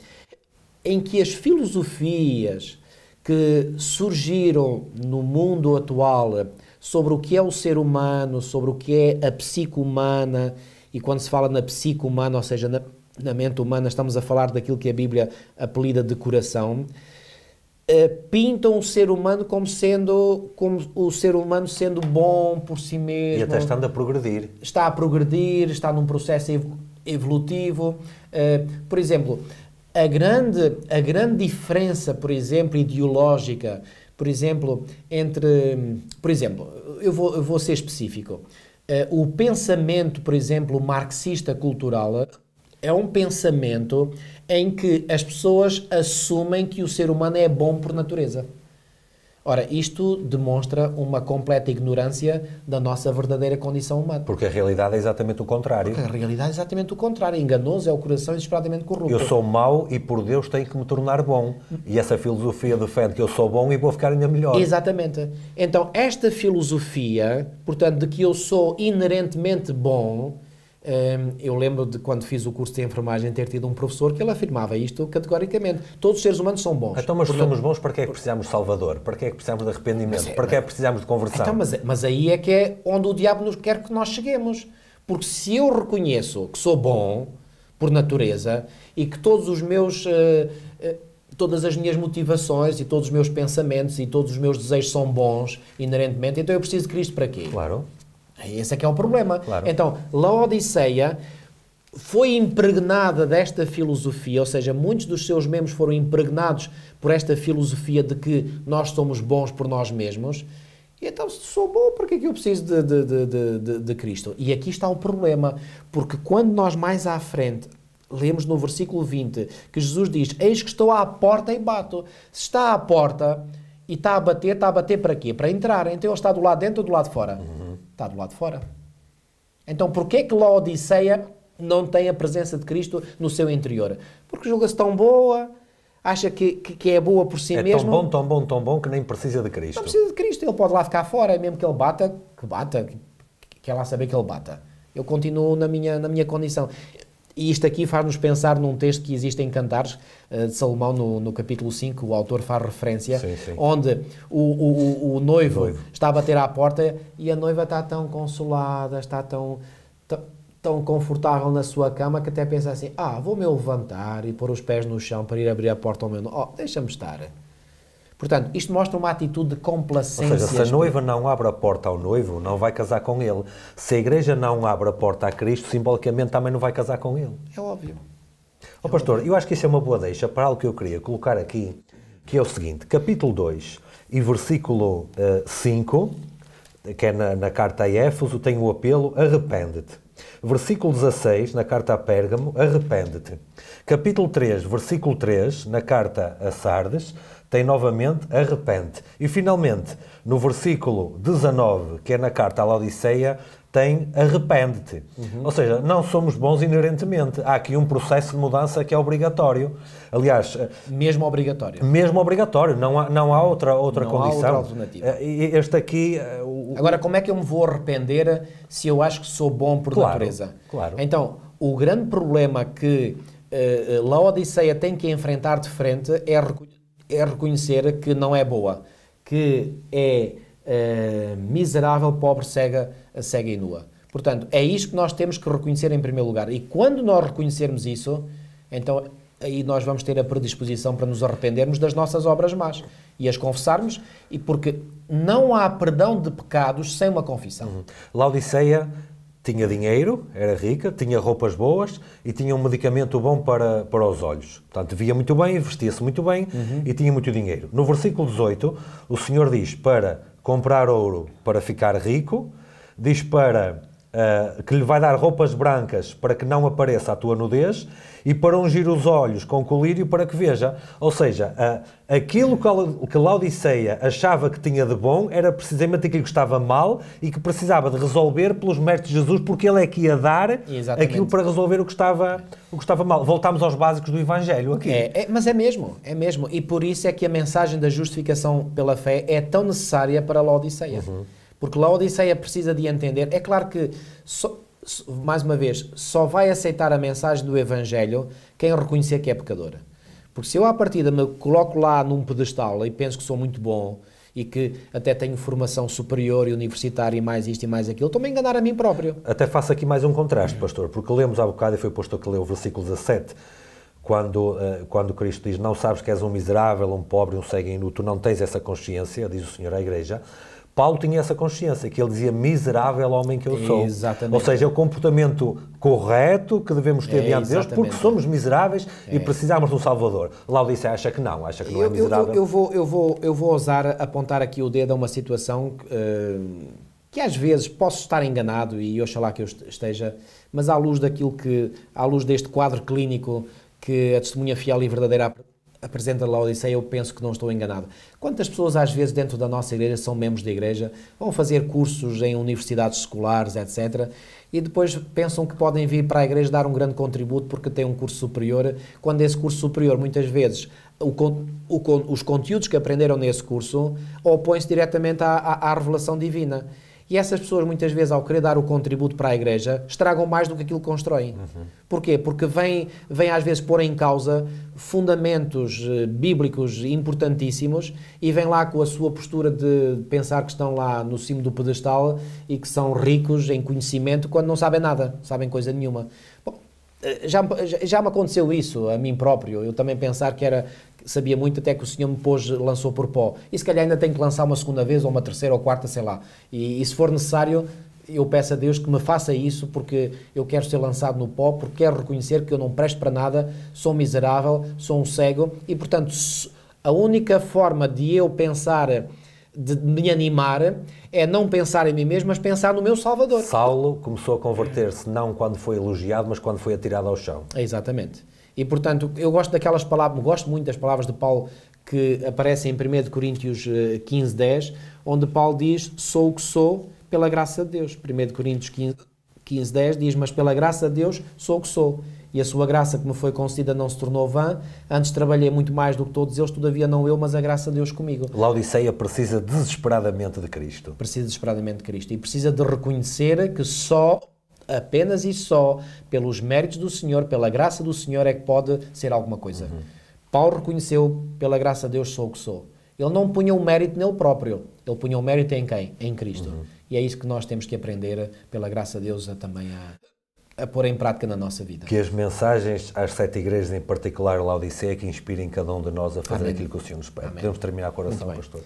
em que as filosofias que surgiram no mundo atual sobre o que é o ser humano, sobre o que é a psico humana, e quando se fala na psico humana, ou seja, na, na mente humana, estamos a falar daquilo que a Bíblia apelida de coração, eh, pintam o ser humano como sendo como o ser humano sendo bom por si mesmo. E até estando a progredir. Está a progredir, está num processo evolutivo. Eh, por exemplo, a grande, a grande diferença, por exemplo, ideológica, por exemplo, entre. Por exemplo, eu vou, eu vou ser específico. Eh, o pensamento, por exemplo, marxista cultural é um pensamento em que as pessoas assumem que o ser humano é bom por natureza. Ora, isto demonstra uma completa ignorância da nossa verdadeira condição humana. Porque a realidade é exatamente o contrário. Porque a realidade é exatamente o contrário. Enganoso é o coração desesperadamente corrupto. Eu sou mau e por Deus tenho que me tornar bom. E essa filosofia defende que eu sou bom e vou ficar ainda melhor. Exatamente. Então, esta filosofia, portanto, de que eu sou inerentemente bom, Ehm, eu lembro de quando fiz o curso de enfermagem ter tido um professor que ele afirmava isto categoricamente. Todos os seres humanos são bons. Então, mas Porque... somos bons para que é que precisamos de Salvador? Para que é que precisamos de arrependimento? para que é, é que precisamos de conversão? Então, mas, é, mas aí é que é onde o diabo nos quer que nós cheguemos. Porque se eu reconheço que sou bom por natureza e que todos os meus. Eh, eh, todas as minhas motivações e todos os meus pensamentos e todos os meus desejos são bons, inerentemente, então eu preciso de Cristo para quê? Claro. Esse é que é o problema. Claro. Então, Laodiceia foi impregnada desta filosofia, ou seja, muitos dos seus membros foram impregnados por esta filosofia de que nós somos bons por nós mesmos. E então, se sou bom, para que é que eu preciso de, de, de, de, de Cristo? E aqui está o problema, porque quando nós mais à frente lemos no versículo 20 que Jesus diz: Eis que estou à porta e bato. Se está à porta e está a bater, está a bater para quê? Para entrar. Então ele está do lado dentro ou do lado fora? Uhum. Está do lado de fora. Então, por que a Laodiceia não tem a presença de Cristo no seu interior? Porque julga-se tão boa, acha que, que, que, é boa por si é mesmo. É tão bom, tão bom, tão bom que nem precisa de Cristo. Não precisa de Cristo, ele pode lá ficar fora, é mesmo que ele bata, que bata, que, que é lá saber que ele bata. Eu continuo na minha, na minha condição. E isto aqui faz-nos pensar num texto que existe em Cantares eh, de Salomão, no, no capítulo 5, o autor faz referência, sim, sim. onde o, o, o noivo, noivo, está a bater à porta e a noiva está tão consolada, está tão, tão, tão, confortável na sua cama que até pensa assim: ah, vou-me levantar e pôr os pés no chão para ir abrir a porta ao meu noivo. Oh, deixa-me estar. Portanto, isto mostra uma atitude de complacência. Ou seja, se a noiva não abre a porta ao noivo, não vai casar com ele. Se a igreja não abre a porta a Cristo, simbolicamente também não vai casar com ele. É óbvio. Ó oh, pastor, eu acho que isso é uma boa deixa para algo que eu queria colocar aqui, que é o seguinte, capítulo 2 e versículo uh, eh, 5, que é na, na carta a Éfeso, tem o apelo, arrepende-te. Versículo 16, na carta a Pérgamo, arrepende-te. Capítulo 3, versículo 3, na carta a Sardes, tem novamente arrepende. E finalmente, no versículo 19, que é na carta à Laodiceia, tem arrepende-te. Uhum. Ou seja, não somos bons inerentemente. Há aqui um processo de mudança que é obrigatório. Aliás, eh, mesmo obrigatório. Mesmo obrigatório, não há, não há outra, outra não condição. Há outra alternativa. Eh, este aqui. Eh, o... Agora, como é que eu me vou arrepender se eu acho que sou bom por claro, natureza? Claro. Então, o grande problema que uh, Laodiceia tem que enfrentar de frente é recolher é reconhecer que não é boa, que é uh, miserável, pobre, cega, cega e nua. Portanto, é isto que nós temos que reconhecer em primeiro lugar. E quando nós reconhecermos isso, então aí nós vamos ter a predisposição para nos arrependermos das nossas obras más e as confessarmos, e porque não há perdão de pecados sem uma confissão. Uhum. Laodiceia tinha dinheiro, era rica, tinha roupas boas e tinha um medicamento bom para, para os olhos. Portanto, via muito bem, vestia-se muito bem uhum. e tinha muito dinheiro. No versículo 18, o Senhor diz para comprar ouro para ficar rico, diz para eh, que lhe vai dar roupas brancas para que não apareça a tua nudez e para ungir os olhos com colírio para que veja. Ou seja, uh, aquilo que, Laodiceia achava que tinha de bom era precisamente aquilo que estava mal e que precisava de resolver pelos méritos de Jesus, porque ele é que ia dar Exatamente. aquilo para resolver o que, estava, o que estava mal. Voltamos aos básicos do Evangelho aqui. É, é, mas é mesmo, é mesmo. E por isso é que a mensagem da justificação pela fé é tão necessária para Laodiceia. Uhum. Porque Laodiceia precisa de entender. É claro que, só, mais uma vez, só vai aceitar a mensagem do Evangelho quem reconhecer que é pecadora. Porque se eu, à partida, me coloco lá num pedestal e penso que sou muito bom e que até tenho formação superior e universitária e mais isto e mais aquilo, estou-me a enganar a mim próprio. Até faço aqui mais um contraste, pastor, porque lemos há bocado, e foi o pastor que leu o versículo 17, quando, eh, quando Cristo diz: Não sabes que és um miserável, um pobre, um cego e inútil, não tens essa consciência, diz o Senhor à Igreja. Paulo tinha essa consciência, que ele dizia miserável homem que eu sou. Exatamente. Ou seja, é o comportamento correto que devemos ter é, diante de Deus, porque somos miseráveis é. e precisamos de um Salvador. Laodiceia acha que não, acha que não é eu, é miserável. Eu, eu, vou, eu, vou, eu vou ousar apontar aqui o dedo a uma situação uh, que às vezes posso estar enganado e oxalá que eu esteja, mas à luz daquilo que, à luz deste quadro clínico que a testemunha fiel e verdadeira apresentou, apresenta lá a Odisseia, eu penso que não estou enganado. Quantas pessoas, às vezes, dentro da nossa igreja, são membros da igreja, vão fazer cursos em universidades escolares, etc., e depois pensam que podem vir para a igreja dar um grande contributo porque têm um curso superior, quando esse curso superior, muitas vezes, o, o, os conteúdos que aprenderam nesse curso opõem-se diretamente à, à, à revelação divina. E essas pessoas, muitas vezes, ao querer dar o contributo para a igreja, estragam mais do que aquilo que constroem. Uhum. Porquê? Porque vêm, vêm, às vezes, pôr em causa fundamentos eh, bíblicos importantíssimos e vêm lá com a sua postura de pensar que estão lá no cimo do pedestal e que são ricos em conhecimento quando não sabem nada, sabem coisa nenhuma. Bom, eh, já, já me aconteceu isso a mim próprio, eu também pensar que era sabia muito até que o senhor me pôs, lançou por pó. E se calhar ainda tenho que lançar uma segunda vez, ou uma terceira, ou quarta, sei lá. E, e se for necessário, eu peço a Deus que me faça isso, porque eu quero ser lançado no pó, porque quero reconhecer que eu não presto para nada, sou miserável, sou um cego, e portanto, a única forma de eu pensar de me animar é não pensar em mim mesmo, mas pensar no meu Salvador. Saulo começou a converter-se não quando foi elogiado, mas quando foi atirado ao chão. É exatamente. E portanto, eu gosto daquelas palavras, gosto muito das palavras de Paulo que aparecem em 1 Coríntios 15, eh, 10, onde Paulo diz: Sou o que sou pela graça de Deus. 1 Coríntios 15, 15 10 diz: Mas pela graça de Deus sou o que sou. E a sua graça que me foi concedida não se tornou vã, antes trabalhei muito mais do que todos eles, todavia não eu, mas a graça de Deus comigo. Laodiceia precisa desesperadamente de Cristo. Precisa desesperadamente de Cristo e precisa de reconhecer que só apenas e só pelos méritos do Senhor, pela graça do Senhor, é que pode ser alguma coisa. Uhum. Paulo reconheceu, pela graça de Deus, sou o que sou. Ele não punha o mérito nele próprio, ele punha o mérito em quem? Em Cristo. Uhum. E é isso que nós temos que aprender, pela graça de Deus, a, também a, a pôr em prática na nossa vida. Que as mensagens às sete igrejas, em particular Laodiceia, que inspirem cada um de nós a fazer Amém. aquilo que o Senhor nos pede. Amém. Podemos terminar com a oração, pastor.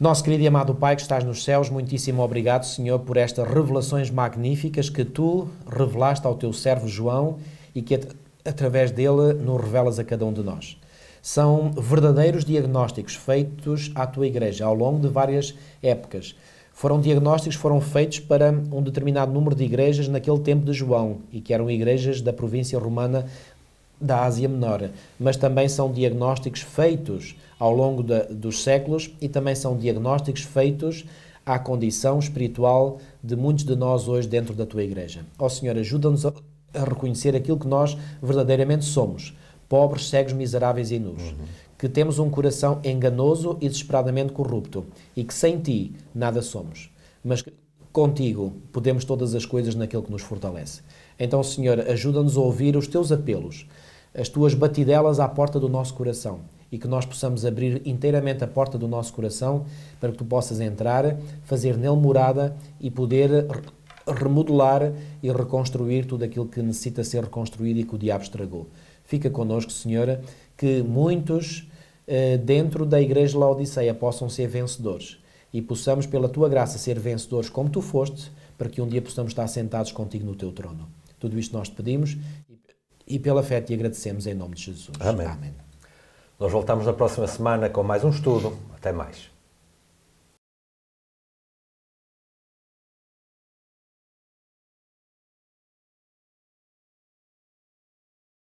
Nosso querido e amado Pai que estás nos céus, muitíssimo obrigado, Senhor, por estas revelações magníficas que tu revelaste ao teu servo João e que at através dele nos revelas a cada um de nós. São verdadeiros diagnósticos feitos à tua igreja ao longo de várias épocas. Foram diagnósticos foram feitos para um determinado número de igrejas naquele tempo de João e que eram igrejas da província romana da Ásia Menor, mas também são diagnósticos feitos ao longo de, dos séculos e também são diagnósticos feitos à condição espiritual de muitos de nós hoje dentro da tua igreja. Ó oh, Senhor, ajuda-nos a, a, reconhecer aquilo que nós verdadeiramente somos: pobres, cegos, miseráveis e nus. Uhum. Que temos um coração enganoso e desesperadamente corrupto e que sem ti nada somos. Mas que, contigo podemos todas as coisas naquilo que nos fortalece. Então, Senhor, ajuda-nos a ouvir os teus apelos, as tuas batidelas à porta do nosso coração e que nós possamos abrir inteiramente a porta do nosso coração para que tu possas entrar, fazer nele morada e poder remodelar e reconstruir tudo aquilo que necessita ser reconstruído e que o diabo estragou. Fica connosco, Senhora, que muitos eh, dentro da Igreja Laodiceia possam ser vencedores e possamos, pela tua graça, ser vencedores como tu foste, para que um dia possamos estar sentados contigo no teu trono. Tudo isto nós te pedimos e pela fé te agradecemos em nome de Jesus. Amém. Amém. Nós voltamos na próxima semana com mais um estudo. Até mais.